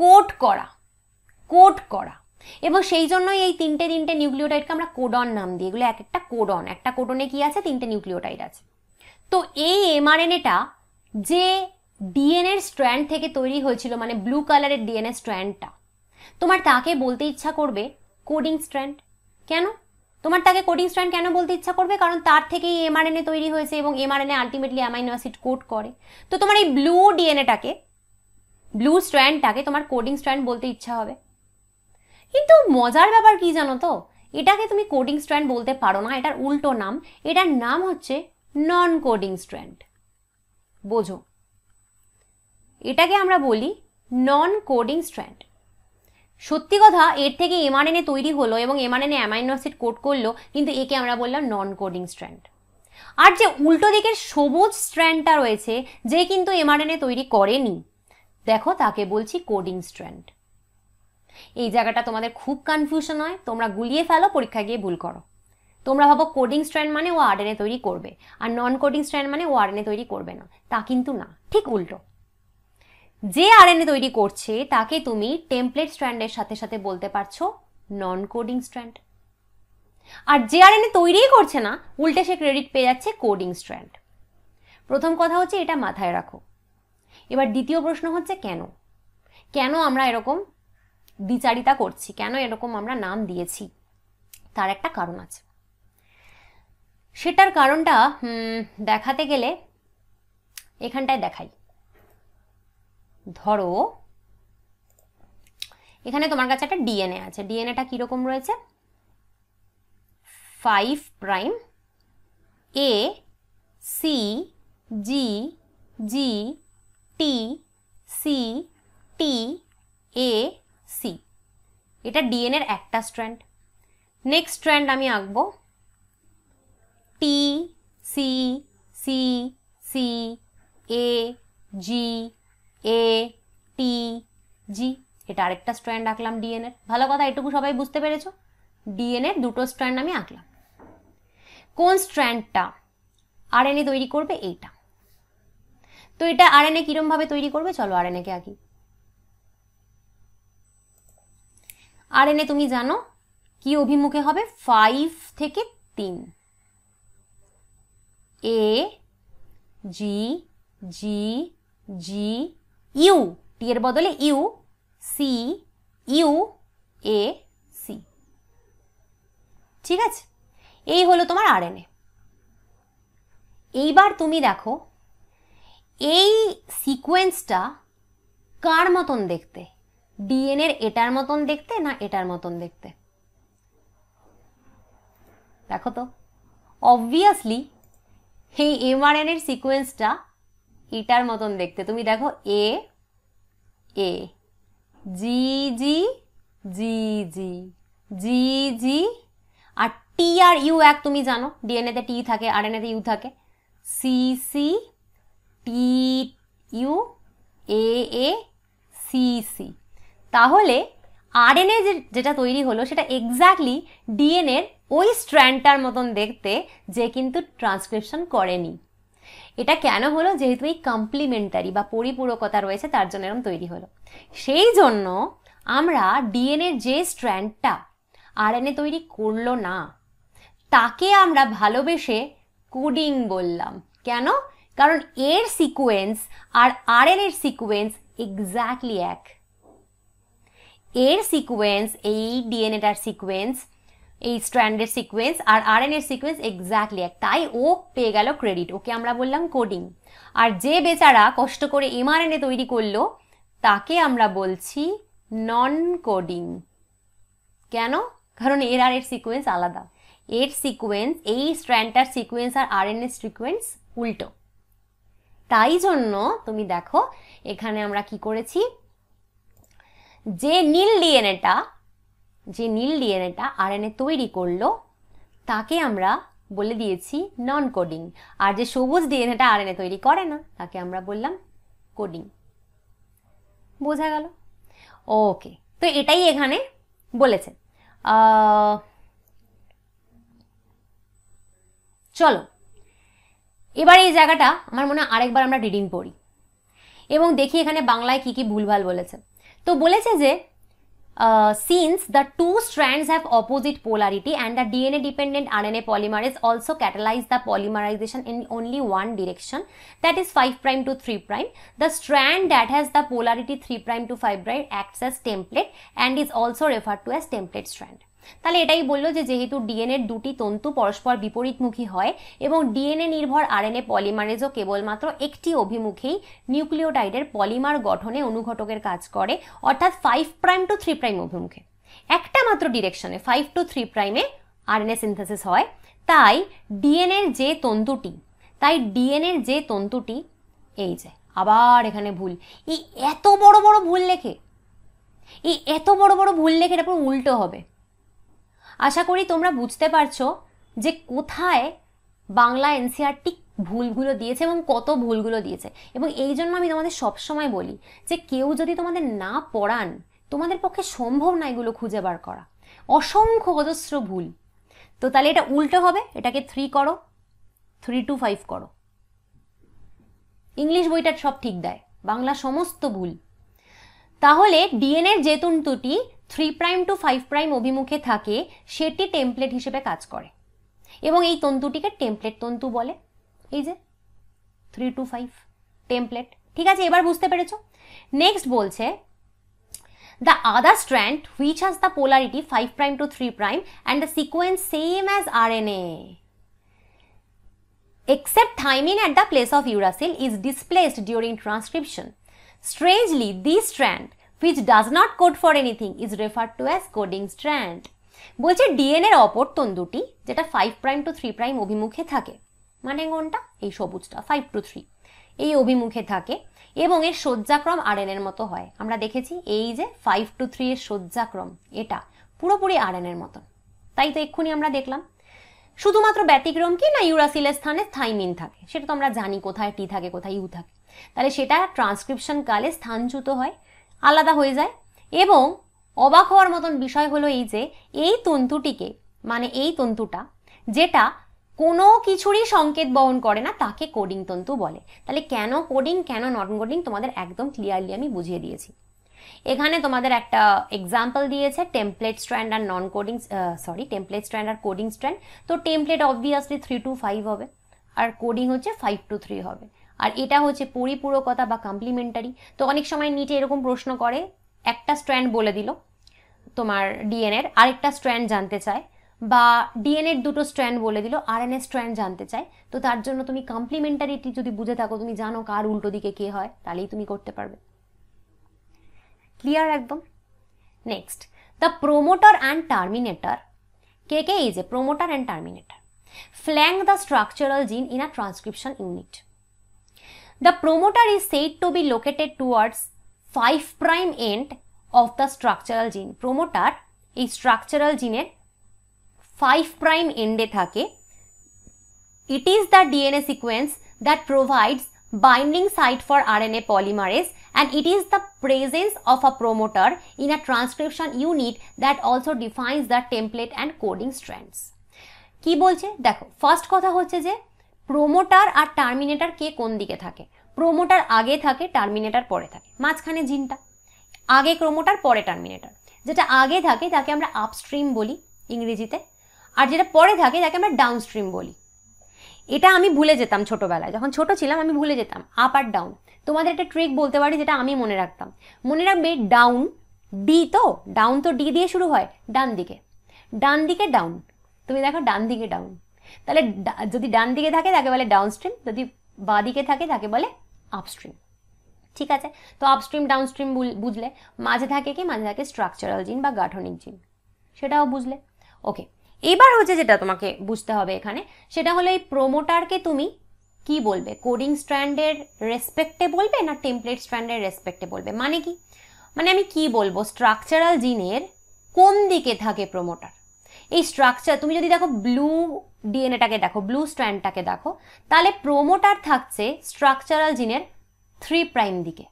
কোট করা কোট করা এবং সেই জন্যই এই তিনটে তিনটে নিউক্লিওটাইডকে আমরা কোডন নাম দিই এগুলো এক একটা কোডন একটা কোডনে কি আছে তিনটে নিউক্লিওটাইড আছে তো এই এমআরএনএটা যে ডিএনএর স্ট্র্যান্ড থেকে তৈরি হয়েছিল মানে ব্লু কালারের ডিএনএ স্ট্র্যান্ডটা তোমার তাকে বলতে ইচ্ছা করবে কোডিং স্ট্র্যান্ড কেন তোমার তাকে কোডিং স্ট্র্যান্ড কেন বলতে ইচ্ছা করবে কারণ তার থেকেই এমআরএনএ তৈরি হয়েছে এবং mRNA ultimately amino acid code করে তো তোমার এই ব্লু ডিএনএটাকে ব্লু স্ট্র্যান্ডটাকে তোমার কোডিং স্ট্র্যান্ড বলতে ইচ্ছা হবে কিন্তু মজার ব্যাপার কি জানো তো এটাকে তুমি কোডিং স্ট্র্যান্ড বলতে পারো না এটার উল্টো নাম এটার নাম হচ্ছে নন কোডিং স্ট্র্যান্ড বোঝো এটাকে আমরা বলি নন কোডিং স্ট্র্যান্ড সত্যি কথা এর থেকে এমআরএনএ তৈরি হলো এবং এমআরএনএ অ্যামাইনো অ্যামাইনোসিড কোড করলো কিন্তু একে আমরা বললাম নন কোডিং স্ট্র্যান্ড আর যে উল্টো দিকের সবুজ স্ট্র্যান্ডটা রয়েছে যে কিন্তু এমআরএনএ তৈরি করেনি দেখো তাকে বলছি কোডিং স্ট্র্যান্ড এই জায়গাটা তোমাদের খুব কনফিউশন হয় তোমরা গুলিয়ে ফেলো পরীক্ষা গিয়ে ভুল করো তোমরা ভাবো কোডিং স্ট্র্যান্ড মানে ও আরএনএ তৈরি করবে আর নন কোডিং স্ট্র্যান্ড মানে ও আরএনএ তৈরি করবে না তা কিন্তু না ঠিক উল্টো যে আরএনএ তৈরি করছে তাকে তুমি টেমপ্লেট স্ট্র্যান্ডের সাথে সাথে বলতে পারছো নন কোডিং স্ট্র্যান্ড আর যে আরএনএ তৈরিই করছে না উল্টে সে ক্রেডিট পেয়ে যাচ্ছে কোডিং স্ট্র্যান্ড প্রথম কথা হচ্ছে এটা মাথায় রাখো এবার দ্বিতীয় প্রশ্ন হচ্ছে কেন কেন আমরা এরকম বিচারিতা করছি কেন এরকম আমরা নাম দিয়েছি তার একটা কারণ আছে সেটার কারণটা দেখাতে গেলে এখানটায় দেখাই ধরো এখানে তোমার কাছে একটা ডিএনএ আছে ডিএনএটা কীরকম রয়েছে five prime A C G G T C T A এটা ডিএনএর একটা স্ট্র্যান্ড নেক্সট স্ট্র্যান্ড আমি আঁকবো T C C C A G A T G এটা আরেকটা স্ট্র্যান্ড আঁকলাম ডিএনএর ভালো কথা এটুকু সবাই বুঝতে পেরেছ ডিএনএর দুটো স্ট্র্যান্ড আমি আঁকলাম কোন স্ট্র্যান্ডটা আর তৈরি করবে এইটা তো এটা আর আরএনএ কীরমভাবে তৈরি করবে চলো আর আরএনএকে আঁকি আর এনে তুমি জানো কি অভিমুখে হবে ফাইভ থেকে তিন এ জি জি জি ইউ টি এর বদলে U C U A C ঠিক আছে এই হলো তোমার আর এনে এইবার তুমি দেখো এই সিকোয়েন্সটা কার মতন দেখতে ডিএনএর এটার মতন দেখতে না এটার মতন দেখতে দেখো তো অবভিয়াসলি এই এর সিকোয়েন্সটা এটার মতন দেখতে তুমি দেখো এ এ জি জি জি জি জি জি আর টি আর ইউ এক তুমি জানো ডিএনএতে টি থাকে আর তে ইউ থাকে C C T U A A C C তাহলে আরএনএ যেটা তৈরি হলো সেটা এক্স্যাক্টলি ডিএনএর ওই স্ট্র্যান্ডটার মতন দেখতে যে কিন্তু ট্রান্সক্রিপশন করেনি এটা কেন হলো যেহেতু এই কমপ্লিমেন্টারি বা পরিপূরকতা রয়েছে তার জন্য এরকম তৈরি হলো সেই জন্য আমরা ডিএনএর যে স্ট্র্যান্ডটা আরএনএ তৈরি করলো না তাকে আমরা ভালোবেসে কোডিং বললাম কেন কারণ এর সিকুয়েন্স আর আরএনএর সিকুয়েন্স এক্স্যাক্টলি এক এর সিকোয়েন্স এই ডিএনএটার সিকোয়েন্স এই স্ট্র্যান্ডের সিকোয়েন্স আর আর এন এর সিকুয়েন্স এক্স্যাক্টলি এক তাই ও পেয়ে গেল ক্রেডিট ওকে আমরা বললাম কোডিং আর যে বেচারা কষ্ট করে এমআরএনএ তৈরি করলো তাকে আমরা বলছি নন কোডিং কেন কারণ এর আর এর সিকুয়েন্স আলাদা এর সিকোয়েন্স এই স্ট্র্যান্ডটার সিকোয়েন্স আর আর এন এর সিকোয়েন্স উল্টো তাই জন্য তুমি দেখো এখানে আমরা কি করেছি যে নীল ডিএনএটা যে নীল ডিএনএটা আরএনএ তৈরি করলো তাকে আমরা বলে দিয়েছি নন কোডিং আর যে সবুজ ডিএনএটা আরএনএ তৈরি করে না তাকে আমরা বললাম কোডিং বোঝা গেল ওকে তো এটাই এখানে বলেছে চলো এবার এই জায়গাটা আমার মনে হয় আরেকবার আমরা রিডিং পড়ি এবং দেখি এখানে বাংলায় কী কী ভুলভাল বলেছে তো বলেছে যে since the two strands have opposite polarity and the DNA dependent RNA polymerase also catalyse the polymerisation in only one direction that is five prime to three prime the strand that has the polarity three prime to five prime acts as template and is also refer to as template strand তাহলে এটাই বললো যে যেহেতু ডিএনএর দুটি তন্তু পরস্পর বিপরীতমুখী হয় এবং ডিএনএ নির্ভর আরএনএ পলিমারেজও কেবলমাত্র একটি অভিমুখেই নিউক্লিওটাইডের পলিমার গঠনে অনুঘটকের কাজ করে অর্থাৎ five prime to three prime অভিমুখে একটা মাত্র ডিরেকশনে ফাইভ টু থ্রি প্রাইমে আরএনএ সিনথেসিস হয় তাই ডিএনএর যে তন্তুটি তাই ডিএনএর যে তন্তুটি এই যে আবার এখানে ভুল এই এত বড় বড় ভুল লেখে এই এত বড় বড় ভুল লেখে এটা পুরো উল্টো হবে আশা করি তোমরা বুঝতে পারছো যে কোথায় বাংলা এনসিআরটি ভুলগুলো দিয়েছে এবং কত ভুলগুলো দিয়েছে এবং এই জন্য আমি তোমাদের সবসময় বলি যে কেউ যদি তোমাদের না পড়ান তোমাদের পক্ষে সম্ভব না এগুলো খুঁজে বার করা অসংখ্য অজস্র ভুল তো তাহলে এটা উল্টো হবে এটাকে থ্রি করো থ্রি টু ফাইভ করো ইংলিশ বইটা সব ঠিক দেয় বাংলা সমস্ত ভুল তাহলে ডিএনএর যে তন্তুটি three prime to five prime অভিমুখে থাকে সেটি টেমপ্লেট হিসেবে কাজ করে এবং এই তন্তুটিকে টেমপ্লেট তন্তু বলে এই যে থ্রি টু ফাইভ টেমপ্লেট ঠিক আছে এবার বুঝতে পেরেছ নেক্সট বলছে the other strand which has the polarity five prime to three prime and the sequence same as R N A except thymine at the place of uracil is displaced during transcription strangely this strand which does not code for anything is referred to as coding strand. বলছে DNA এর অপরতন দুটি যেটা ফাইভ prime to three prime অভিমুখে থাকে মানে কোনটা এই সবুজটা ফাইভ টু থ্রি এই অভিমুখে থাকে এবং এর শয্যাক্রম আরএনএ এর মতো হয় আমরা দেখেছি এই যে ফাইভ টু থ্রি এর শয্যাক্রম এটা পুরোপুরি আরএনএ এর মতন তাই তো এক্ষুনি আমরা দেখলাম শুধুমাত্র ব্যতিক্রম কি না ইউরাসিলের স্থানে থাইমিন থাকে সেটা তো আমরা জানি কোথায় টি থাকে কোথায় ইউ থাকে তাহলে সেটা ট্রান্সক্রিপশন কালে স্থানচ্যুত হয় আলাদা হয়ে যায় এবং অবাক হওয়ার মতন বিষয় হলো এই যে এই তন্তুটিকে মানে এই তন্তুটা যেটা কোনো কিছুরই সংকেত বহন করে না তাকে কোডিং তন্তু বলে তাহলে কেন কোডিং কেন নট কোডিং তোমাদের একদম ক্লিয়ারলি আমি বুঝিয়ে দিয়েছি এখানে তোমাদের একটা এক্সাম্পল দিয়েছে টেমপ্লেট স্ট্র্যান্ড আর non coding sorry template strand আর কোডিং স্ট্র্যান্ড তো template obviously three two five হবে আর কোডিং হচ্ছে ফাইভ টু থ্রি হবে আর এটা হচ্ছে পরিপূরকতা বা কমপ্লিমেন্টারি তো অনেক সময় নিচে এরকম প্রশ্ন করে একটা স্ট্র্যান্ড বলে দিল তোমার ডিএনএর আরেকটা স্ট্র্যান্ড জানতে চায় বা ডিএনএর দুটো স্ট্র্যান্ড বলে দিল আরএনএ স্ট্র্যান্ড জানতে চায় তো তার জন্য তুমি কমপ্লিমেন্টারিটি যদি বুঝে থাকো তুমি জানো কার উল্টো দিকে কে হয় তাহলেই তুমি করতে পারবে ক্লিয়ার একদম next the promoter and terminator কে কে এই যে promoter and terminator flank the structural gene in a transcription unit The promoter is said to be located towards 5 prime end of the structural gene. Promoter এই structural জিনের five prime এন্ডে থাকে it is the dna sequence that provides binding site for RNA polymerase and it is the presence of a promoter in a transcription unit that also defines the template and coding strands কি বলছে দেখো first কথা হচ্ছে যে promoter আর terminator কে কোন দিকে থাকে প্রোমোটার আগে থাকে টার্মিনেটার পরে থাকে মাঝখানে জিনটা আগে ক্রোমোটার পরে টার্মিনেটার যেটা আগে থাকে তাকে আমরা আপস্ট্রিম বলি ইংরেজিতে আর যেটা পরে থাকে তাকে আমরা ডাউনস্ট্রিম বলি এটা আমি ভুলে যেতাম ছোটোবেলায় যখন ছোট ছিলাম আমি ভুলে যেতাম আপ আর ডাউন তোমাদের একটা ট্রিক বলতে পারি যেটা আমি মনে রাখতাম মনে রাখবে ডাউন ডি তো ডাউন তো ডি দিয়ে শুরু হয় ডান দিকে ডান দিকে ডাউন তুমি দেখো ডান দিকে ডাউন তাহলে যদি ডান দিকে থাকে তাকে বলে ডাউনস্ট্রিম যদি বা দিকে থাকে তাকে বলে আপস্ট্রিম ঠিক আছে তো আপস্ট্রিম ডাউনস্ট্রিম বুঝলে মাঝে থাকে কি মাঝে থাকে স্ট্রাকচারাল জিন বা গাঠনিক জিন সেটাও বুঝলে ওকে এবার হচ্ছে যেটা তোমাকে বুঝতে হবে এখানে সেটা হলো এই প্রোমোটারকে তুমি কি বলবে কোডিং স্ট্র্যান্ডের রেসপেক্টে বলবে না টেমপ্লেট স্ট্র্যান্ডের রেসপেক্টে বলবে মানে কি মানে আমি কি বলবো স্ট্রাকচারাল জিনের কোন দিকে থাকে প্রোমোটার এই স্ট্রাকচার তুমি যদি দেখো ব্লু ডিএনএটাকে দেখো ব্লু স্ট্র্যান্ডটাকে দেখো তাহলে প্রোমোটার থাকছে স্ট্রাকচারাল জিনের থ্রি প্রাইম দিকে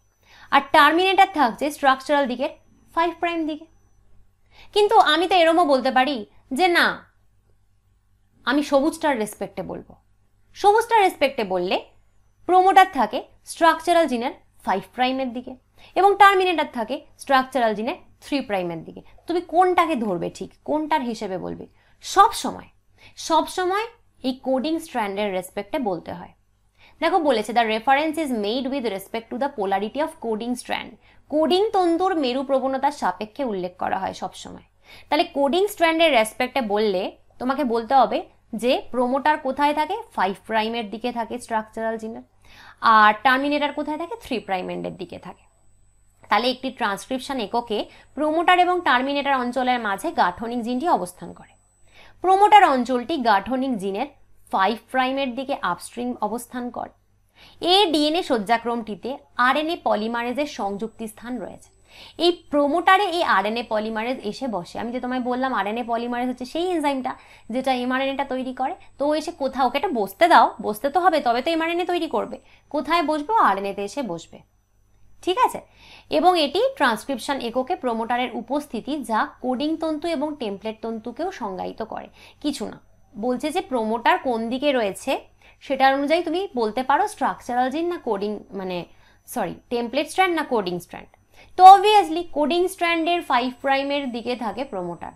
আর টার্মিনেটার থাকছে স্ট্রাকচারাল দিকের ফাইভ প্রাইম দিকে কিন্তু আমি তো এরমও বলতে পারি যে না আমি সবুজটার রেসপেক্টে বলবো সবুজটার রেসপেক্টে বললে প্রোমোটার থাকে স্ট্রাকচারাল জিনের ফাইভ প্রাইমের দিকে এবং টার্মিনেটার থাকে স্ট্রাকচারাল জিনের থ্রি প্রাইমের দিকে তুমি কোনটাকে ধরবে ঠিক কোনটার হিসেবে বলবে সব সময় সবসময় এই কোডিং স্ট্র্যান্ডের রেসপেক্টে বলতে হয় দেখো বলেছে the reference is made with respect to the polarity of coding strand coding তন্তুর মেরু প্রবণতার সাপেক্ষে উল্লেখ করা হয় সবসময় তাহলে কোডিং স্ট্র্যান্ডের রেসপেক্টে বললে তোমাকে বলতে হবে যে প্রোমোটার কোথায় থাকে ফাইভ প্রাইমের দিকে থাকে স্ট্রাকচারাল জিনের আর টার্মিনেটার কোথায় থাকে থ্রি এন্ডের দিকে থাকে তাহলে একটি ট্রান্সক্রিপশন এককে প্রোমোটার এবং টার্মিনেটার অঞ্চলের মাঝে গাঠনিক জিনটি অবস্থান করে প্রোমোটার অঞ্চলটি গাঠনিক জিনের ফাইভ প্রাইমের দিকে আপস্ট্রিম অবস্থান করে এ ডিএনএ শয্যাক্রমটিতে আরএনএ পলিমারেজের সংযুক্তি স্থান রয়েছে এই প্রোমোটারে এই আরএনএ পলিমারেজ এসে বসে আমি যে তোমায় বললাম আরএনএ পলিমারেজ হচ্ছে সেই এনজাইমটা যেটা এমআরএনএটা তৈরি করে তো এসে কোথাও ওকে একটা বসতে দাও বসতে তো হবে তবে তো এমআরএনএ তৈরি করবে কোথায় বসবে আরএনএতে এসে বসবে ঠিক আছে এবং এটি ট্রান্সক্রিপশন এককে প্রোমোটারের উপস্থিতি যা কোডিং তন্তু এবং টেমপ্লেট তন্তুকেও সংজ্ঞায়িত করে কিছু না বলছে যে প্রোমোটার কোন দিকে রয়েছে সেটার অনুযায়ী তুমি বলতে পারো স্ট্রাকচারাল জিন না কোডিং মানে সরি টেমপ্লেট স্ট্র্যান্ড না কোডিং স্ট্র্যান্ড তো অবভিয়াসলি কোডিং স্ট্র্যান্ডের ফাইভ প্রাইমের দিকে থাকে প্রোমোটার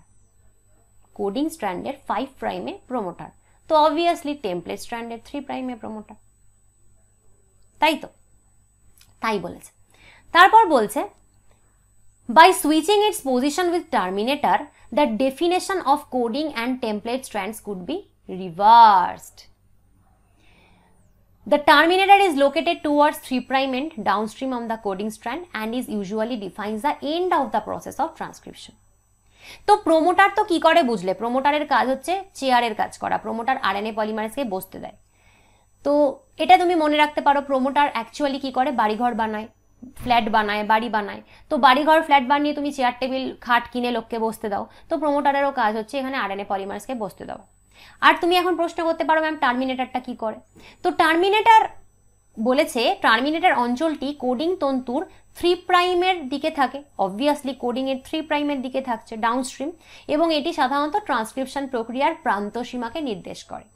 কোডিং স্ট্র্যান্ডের ফাইভ প্রাইমে প্রোমোটার তো অবভিয়াসলি টেমপ্লেট স্ট্র্যান্ডের থ্রি প্রাইমে প্রোমোটার তাই তো তাই বলেছে তারপর বলছে by switching its position with terminator the definition of coding and template strands could be terminator is located towards three prime end downstream on the coding strand and is usually defines the end of the process of transcription তো promoter তো কি করে বুঝলে প্রোমোটারের কাজ হচ্ছে চেয়ারের কাজ করা প্রোমোটার আর এন এ পলিমারেসকে বসতে দেয় তো এটা তুমি মনে রাখতে পারো প্রোমোটার অ্যাকচুয়ালি কি করে বাড়িঘর বানায় ফ্ল্যাট বানায় বাড়ি বানায় তো বাড়িঘর ফ্ল্যাট বানিয়ে তুমি চেয়ার টেবিল খাট কিনে লোককে বসতে দাও তো প্রমোটারেরও কাজ হচ্ছে এখানে আর এনে পলিমার্সকে বসতে দাও আর তুমি এখন প্রশ্ন করতে পারো ম্যাম টার্মিনেটারটা কি করে তো টার্মিনেটার বলেছে টার্মিনেটার অঞ্চলটি কোডিং তন্তুর থ্রি প্রাইমের দিকে থাকে অবভিয়াসলি কোডিংয়ের থ্রি প্রাইমের দিকে থাকছে ডাউনস্ট্রিম এবং এটি সাধারণত ট্রান্সক্রিপশন প্রক্রিয়ার প্রান্ত সীমাকে নির্দেশ করে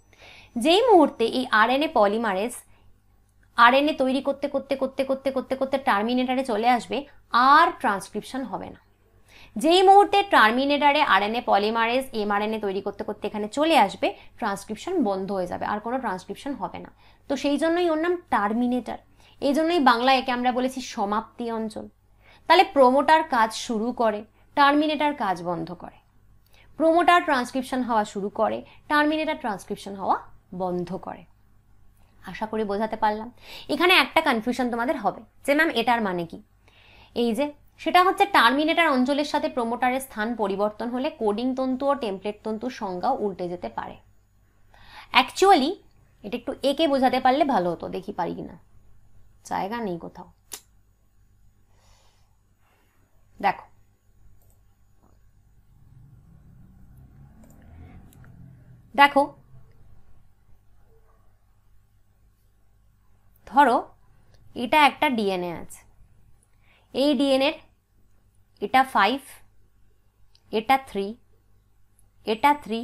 যেই মুহূর্তে এই R N A polymerase RNA তৈরি করতে করতে করতে করতে করতে করতে টার্মিনেটারে চলে আসবে আর ট্রান্সক্রিপশন হবে না যেই মুহূর্তে টার্মিনেটারে আরএনএ পলিমারেজ এমআরএনএ তৈরি করতে করতে এখানে চলে আসবে ট্রান্সক্রিপশন বন্ধ হয়ে যাবে আর কোনো ট্রান্সক্রিপশন হবে না তো সেই জন্যই ওর নাম টার্মিনেটার এই জন্যই বাংলায় একে আমরা বলেছি সমাপ্তি অঞ্চল তাহলে প্রোমোটার কাজ শুরু করে টার্মিনেটার কাজ বন্ধ করে প্রোমোটার ট্রান্সক্রিপশন হওয়া শুরু করে টার্মিনেটার ট্রান্সক্রিপশন হওয়া বন্ধ করে আশা করি বোঝাতে পারলাম এখানে একটা কনফিউশন তোমাদের হবে যে ম্যাম এটার মানে কি এই যে সেটা হচ্ছে টার্মিনেটার অঞ্চলের সাথে প্রোমোটারের স্থান পরিবর্তন হলে কোডিং তন্তু ও টেমপ্লেট তন্তুর সংজ্ঞাও উল্টে যেতে পারে অ্যাকচুয়ালি এটা একটু একে বোঝাতে পারলে ভালো হতো দেখি পারি না জায়গা নেই কোথাও দেখো দেখো ধরো এটা একটা ডিএনএ আছে এই ডিএনএর এটা ফাইভ এটা থ্রি এটা থ্রি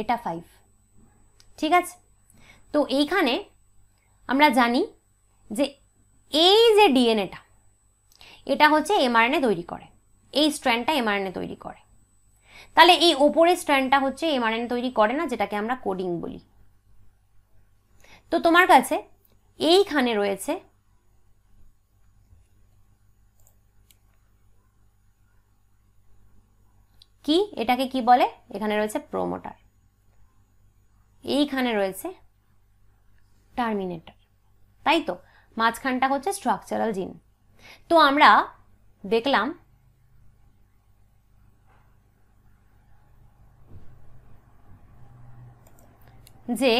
এটা ফাইভ ঠিক আছে তো এইখানে আমরা জানি যে এই যে ডিএনএটা এটা হচ্ছে এমআরএনএ তৈরি করে এই স্ট্র্যান্ডটা এমআরএনএ তৈরি করে তাহলে এই ওপরের স্ট্র্যান্ডটা হচ্ছে এমআরএনএ তৈরি করে না যেটাকে আমরা কোডিং বলি তো তোমার কাছে এইখানে রয়েছে কি এটাকে কি বলে এখানে রয়েছে প্রোমোটার এইখানে রয়েছে টার্মিনেটার তাই তো মাঝখানটা হচ্ছে স্ট্রাকচারাল জিন তো আমরা দেখলাম যে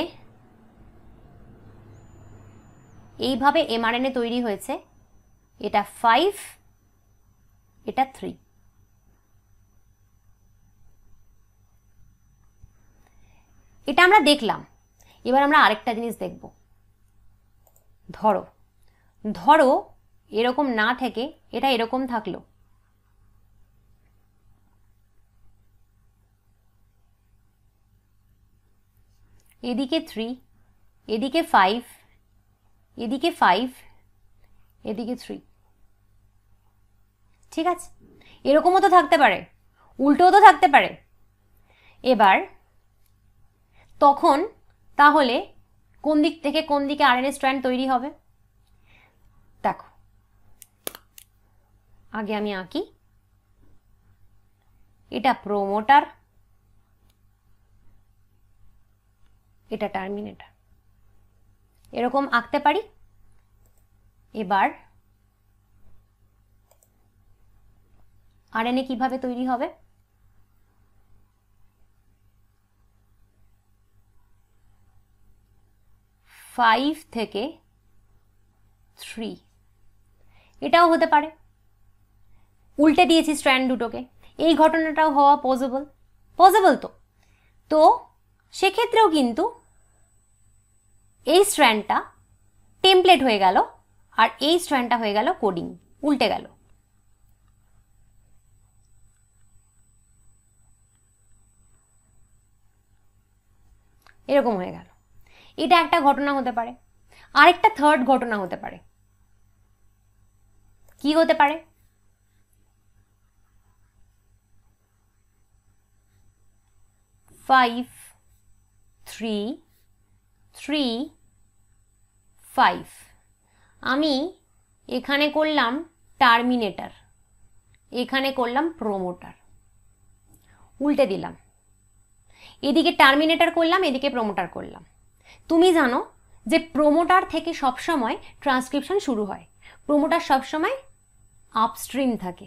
এইভাবে এমআরএনএ তৈরি হয়েছে এটা ফাইভ এটা থ্রি এটা আমরা দেখলাম এবার আমরা আরেকটা জিনিস দেখব ধরো ধরো এরকম না থেকে এটা এরকম থাকলো এদিকে থ্রি এদিকে ফাইভ এদিকে ফাইভ এদিকে থ্রি ঠিক আছে এরকমও তো থাকতে পারে উল্টোও তো থাকতে পারে এবার তখন তাহলে কোন দিক থেকে কোন দিকে আর এস স্ট্র্যান্ড তৈরি হবে দেখো আগে আমি আঁকি এটা প্রোমোটার এটা টার্মিনেটার এরকম আঁকতে পারি এবার আর এনে কিভাবে তৈরি হবে ফাইভ থেকে থ্রি এটাও হতে পারে উল্টে দিয়েছি স্ট্র্যান্ড দুটোকে এই ঘটনাটাও হওয়া পসিবল পসিবল তো তো সেক্ষেত্রেও কিন্তু এই স্ট্র্যান্ডটা টেমপ্লেট হয়ে গেল আর এই স্ট্র্যান্ডটা হয়ে গেল কোডিং উল্টে গেল এরকম হয়ে গেল এটা একটা ঘটনা হতে পারে আরেকটা থার্ড ঘটনা হতে পারে কি হতে পারে ফাইভ থ্রি থ্রি ফাইভ আমি এখানে করলাম টার্মিনেটার এখানে করলাম প্রোমোটার উল্টে দিলাম এদিকে টার্মিনেটার করলাম এদিকে প্রোমোটার করলাম তুমি জানো যে প্রোমোটার থেকে সবসময় ট্রান্সক্রিপশন শুরু হয় প্রোমোটার সবসময় আপস্ট্রিম থাকে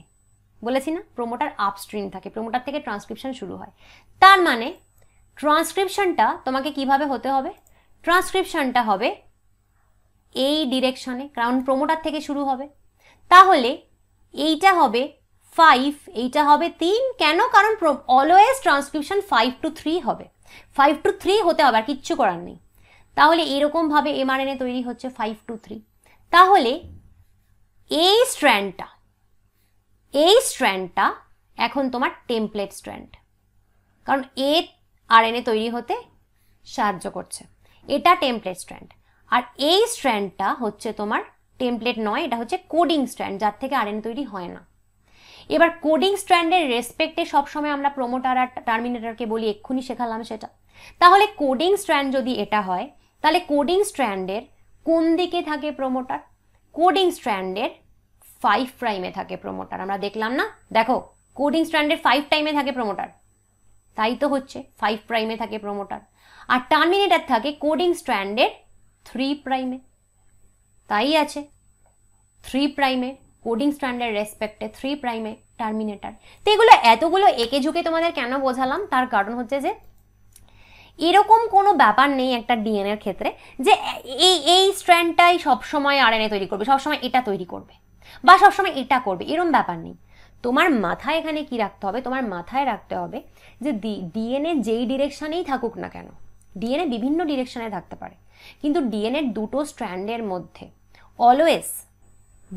বলেছি না প্রোমোটার আপস্ট্রিম থাকে প্রোমোটার থেকে ট্রান্সক্রিপশন শুরু হয় তার মানে ট্রান্সক্রিপশনটা তোমাকে কিভাবে হতে হবে ট্রান্সক্রিপশনটা হবে এই ডিরেকশনে ক্রাউন প্রোমোটার থেকে শুরু হবে তাহলে এইটা হবে ফাইভ এইটা হবে তিন কেন কারণ always transcription five two three হবে ফাইভ টু থ্রি হতে হবে আর কিচ্ছু করার নেই তাহলে এরকমভাবে এমআরএনএ তৈরি হচ্ছে ফাইভ টু থ্রি তাহলে এই স্ট্র্যান্ডটা এই স্ট্র্যান্ডটা এখন তোমার টেমপ্লেট স্ট্র্যান্ড কারণ এ আরএনএ তৈরি হতে সাহায্য করছে এটা টেমপ্লেট স্ট্র্যান্ড আর এই স্ট্র্যান্ডটা হচ্ছে তোমার টেমপ্লেট নয় এটা হচ্ছে কোডিং স্ট্র্যান্ড যার থেকে আর তৈরি হয় না এবার কোডিং স্ট্র্যান্ডের রেসপেক্টে সবসময় আমরা প্রোমোটার আর টার্মিনেটারকে বলি এক্ষুনি শেখালাম সেটা তাহলে কোডিং স্ট্র্যান্ড যদি এটা হয় তাহলে কোডিং স্ট্র্যান্ডের কোন দিকে থাকে প্রোমোটার কোডিং স্ট্র্যান্ডের ফাইভ প্রাইমে থাকে প্রোমোটার আমরা দেখলাম না দেখো কোডিং স্ট্র্যান্ডের ফাইভ টাইমে থাকে প্রোমোটার তাই তো হচ্ছে ফাইভ প্রাইমে থাকে প্রোমোটার আর টার্মিনেটার থাকে কোডিং স্ট্র্যান্ডের থ্রি প্রাইমে তাই আছে থ্রি প্রাইমে কোডিং স্ট্যান্ডের রেসপেক্টে থ্রি প্রাইমে টার্মিনেটার তো এগুলো এতগুলো একে ঝুঁকে তোমাদের কেন বোঝালাম তার কারণ হচ্ছে যে এরকম কোনো ব্যাপার নেই একটা ডিএনএর ক্ষেত্রে যে এই এই স্ট্র্যান্ডটাই সবসময় আরএনএ তৈরি করবে সবসময় এটা তৈরি করবে বা সবসময় এটা করবে এরম ব্যাপার নেই তোমার মাথায় এখানে কি রাখতে হবে তোমার মাথায় রাখতে হবে যে ডিএনএ যেই ডিরেকশানেই থাকুক না কেন ডিএনএ বিভিন্ন ডিরেকশনে থাকতে পারে কিন্তু ডিএনএর দুটো স্ট্র্যান্ডের মধ্যে অলওয়েজ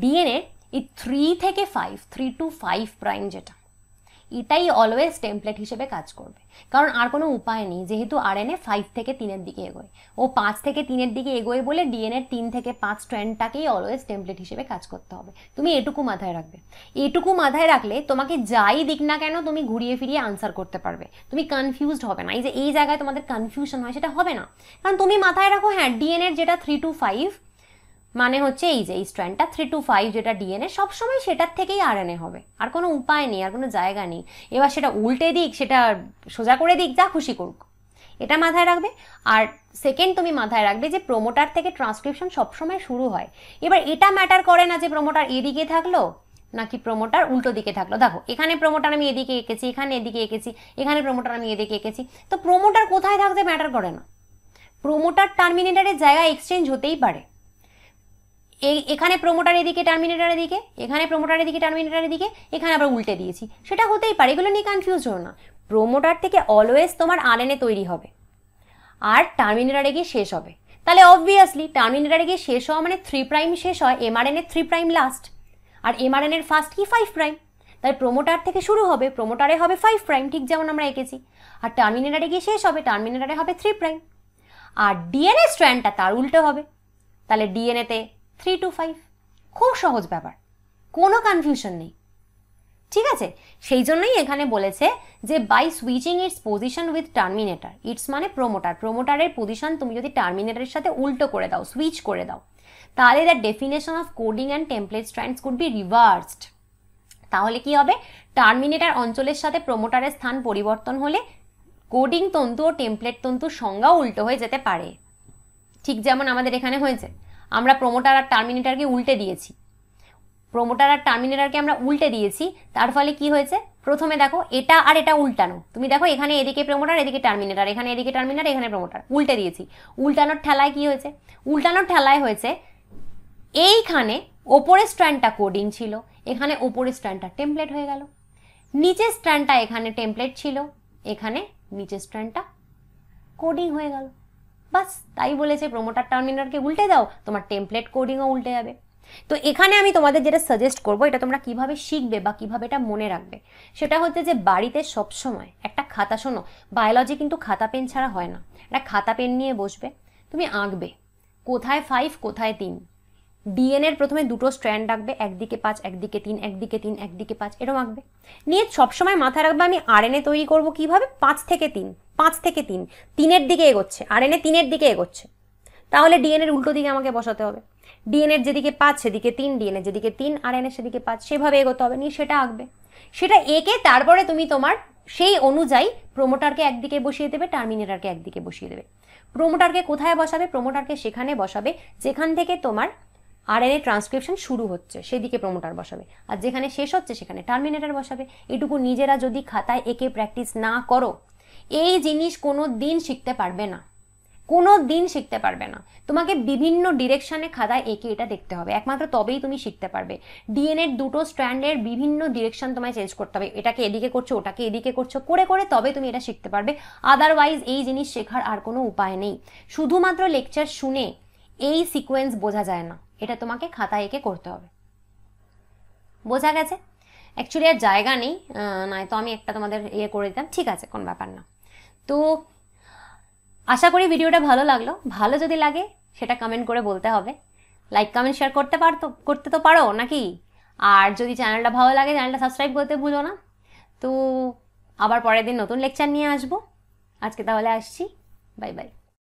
ডিএনএ এই থ্রি থেকে five three two five prime যেটা এটাই অলওয়েজ টেমপ্লেট হিসেবে কাজ করবে কারণ আর কোনো উপায় নেই যেহেতু আর এ ফাইভ থেকে তিনের দিকে এগোয় ও পাঁচ থেকে তিনের দিকে এগোয় বলে ডিএনএ তিন থেকে পাঁচ ট্রেন্ডটাকেই অলওয়েজ টেমপ্লেট হিসেবে কাজ করতে হবে তুমি এটুকু মাথায় রাখবে এটুকু মাথায় রাখলে তোমাকে যাই দিক না কেন তুমি ঘুরিয়ে ফিরিয়ে আনসার করতে পারবে তুমি কনফিউজড হবে না এই যে এই জায়গায় তোমাদের কনফিউশন হয় সেটা হবে না কারণ তুমি মাথায় রাখো হ্যাঁ ডিএনএর যেটা থ্রি টু ফাইভ মানে হচ্ছে এই যে এই স্ট্র্যান্ডটা থ্রি টু ফাইভ যেটা ডিএনএ সবসময় সেটার থেকেই আরএনএ হবে আর কোনো উপায় নেই আর কোনো জায়গা নেই এবার সেটা উল্টে দিক সেটা সোজা করে দিক যা খুশি করুক এটা মাথায় রাখবে আর সেকেন্ড তুমি মাথায় রাখবে যে প্রোমোটার থেকে ট্রান্সক্রিপশন সবসময় শুরু হয় এবার এটা ম্যাটার করে না যে প্রোমোটার এদিকে থাকলো নাকি প্রোমোটার উল্টো দিকে থাকলো দেখো এখানে প্রোমোটার আমি এদিকে এঁকেছি এখানে এদিকে এঁকেছি এখানে প্রোমোটার আমি এদিকে এঁকেছি তো প্রোমোটার কোথায় থাকতে ম্যাটার করে না প্রোমোটার টার্মিনেটারের জায়গা এক্সচেঞ্জ হতেই পারে এখানে প্রোমোটার এদিকে টার্মিনেটারের দিকে এখানে প্রোমোটারের দিকে টার্মিনেটারের দিকে এখানে আবার উল্টে দিয়েছি সেটা হতেই পারে এগুলো নিয়ে কনফিউজ হো না প্রোমোটার থেকে অলওয়েজ তোমার আরএনএ তৈরি হবে আর টার্মিনেটারে গিয়ে শেষ হবে তাহলে অবভিয়াসলি টার্মিনেটারে গিয়ে শেষ হওয়া মানে থ্রি প্রাইম শেষ হয় এমআরএনএর থ্রি প্রাইম লাস্ট আর এর ফার্স্ট কি ফাইভ প্রাইম তাই প্রোমোটার থেকে শুরু হবে প্রোমোটারে হবে ফাইভ প্রাইম ঠিক যেমন আমরা এঁকেছি আর টার্মিনেটারে গিয়ে শেষ হবে টার্মিনেটারে হবে থ্রি প্রাইম আর ডিএনএ স্ট্র্যান্ডটা তার উল্টো হবে তাহলে ডিএনএতে থ্রি টু ফাইভ খুব সহজ ব্যাপার কোনো কনফিউশন নেই ঠিক আছে সেই জন্যই এখানে বলেছে যে by switching its position with terminator its মানে প্রোমোটার প্রোমোটারের পজিশন তুমি যদি টার্মিনেটারের সাথে উল্টো করে দাও সুইচ করে দাও তাহলে the definition of coding and template strands could be reversed তাহলে কি হবে টার্মিনেটার অঞ্চলের সাথে প্রোমোটারের স্থান পরিবর্তন হলে কোডিং তন্তু ও টেমপ্লেট তন্তুর সংজ্ঞা উল্টো হয়ে যেতে পারে ঠিক যেমন আমাদের এখানে হয়েছে আমরা প্রোমোটার আর টার্মিনেটারকে উল্টে দিয়েছি প্রোমোটার আর টার্মিনেটারকে আমরা উল্টে দিয়েছি তার ফলে কি হয়েছে প্রথমে দেখো এটা আর এটা উল্টানো তুমি দেখো এখানে এদিকে প্রোমোটার এদিকে টার্মিনেটার এখানে এদিকে টার্মিনার এখানে প্রোমোটার উল্টে দিয়েছি উল্টানোর ঠেলায় কি হয়েছে উল্টানোর ঠেলায় হয়েছে এইখানে ওপরের স্ট্র্যান্ডটা কোডিং ছিল এখানে ওপরের স্ট্র্যান্ডটা টেমপ্লেট হয়ে গেল নিচের স্ট্র্যান্ডটা এখানে টেমপ্লেট ছিল এখানে নিচের স্ট্র্যান্ডটা কোডিং হয়ে গেল বাস তাই বলেছে প্রোমোটার টার্মিনালকে উল্টে দাও তোমার টেমপ্লেট কোডিংও উল্টে যাবে তো এখানে আমি তোমাদের যেটা সাজেস্ট করবো এটা তোমরা কিভাবে শিখবে বা কিভাবে এটা মনে রাখবে সেটা হচ্ছে যে বাড়িতে সবসময় একটা খাতা শোনো বায়োলজি কিন্তু খাতা পেন ছাড়া হয় না একটা খাতা পেন নিয়ে বসবে তুমি আঁকবে কোথায় ফাইভ কোথায় তিন ডিএনএর প্রথমে দুটো স্ট্র্যান্ড রাখবে একদিকে পাঁচ একদিকে তিন একদিকে তিন একদিকে পাঁচ এরকম আঁকবে নিয়ে সবসময় মাথায় রাখবে আমি আরএনএ তৈরি করবো কিভাবে পাঁচ থেকে তিন পাঁচ থেকে তিন তিনের দিকে এগোচ্ছে আর এনে তিনের দিকে এগোচ্ছে তাহলে ডিএনএর উল্টো দিকে আমাকে বসাতে হবে ডিএনএর যেদিকে পাঁচ সেদিকে তিন ডিএনএ যেদিকে তিন আর এনে সেদিকে পাঁচ সেভাবে এগোতে হবে নিয়ে সেটা আঁকবে সেটা এঁকে তারপরে তুমি তোমার সেই অনুযায়ী প্রোমোটারকে একদিকে বসিয়ে দেবে টার্মিনেটারকে একদিকে বসিয়ে দেবে প্রোমোটারকে কোথায় বসাবে প্রোমোটারকে সেখানে বসাবে যেখান থেকে তোমার আর আরএনএ ট্রান্সক্রিপশন শুরু হচ্ছে সেদিকে প্রোমোটার বসাবে আর যেখানে শেষ হচ্ছে সেখানে টার্মিনেটার বসাবে এটুকু নিজেরা যদি খাতায় একে প্র্যাকটিস না করো এই জিনিস কোনো দিন শিখতে পারবে না কোনো দিন শিখতে পারবে না তোমাকে বিভিন্ন ডিরেকশানে খাতায় একে এটা দেখতে হবে একমাত্র তবেই তুমি শিখতে পারবে ডিএনএর দুটো স্ট্র্যান্ডের বিভিন্ন ডিরেকশান তোমায় চেঞ্জ করতে হবে এটাকে এদিকে করছো ওটাকে এদিকে করছো করে করে তবে তুমি এটা শিখতে পারবে আদারওয়াইজ এই জিনিস শেখার আর কোনো উপায় নেই শুধুমাত্র লেকচার শুনে এই সিকোয়েন্স বোঝা যায় না এটা তোমাকে খাতায় এঁকে করতে হবে বোঝা গেছে অ্যাকচুয়ালি আর জায়গা নেই নয়তো আমি একটা তোমাদের ইয়ে করে দিতাম ঠিক আছে কোন ব্যাপার না তো আশা করি ভিডিওটা ভালো লাগলো ভালো যদি লাগে সেটা কমেন্ট করে বলতে হবে লাইক কমেন্ট শেয়ার করতে পারতো করতে তো পারো নাকি আর যদি চ্যানেলটা ভালো লাগে চ্যানেলটা সাবস্ক্রাইব করতে ভুলো না তো আবার পরের দিন নতুন লেকচার নিয়ে আসবো আজকে তাহলে আসছি বাই বাই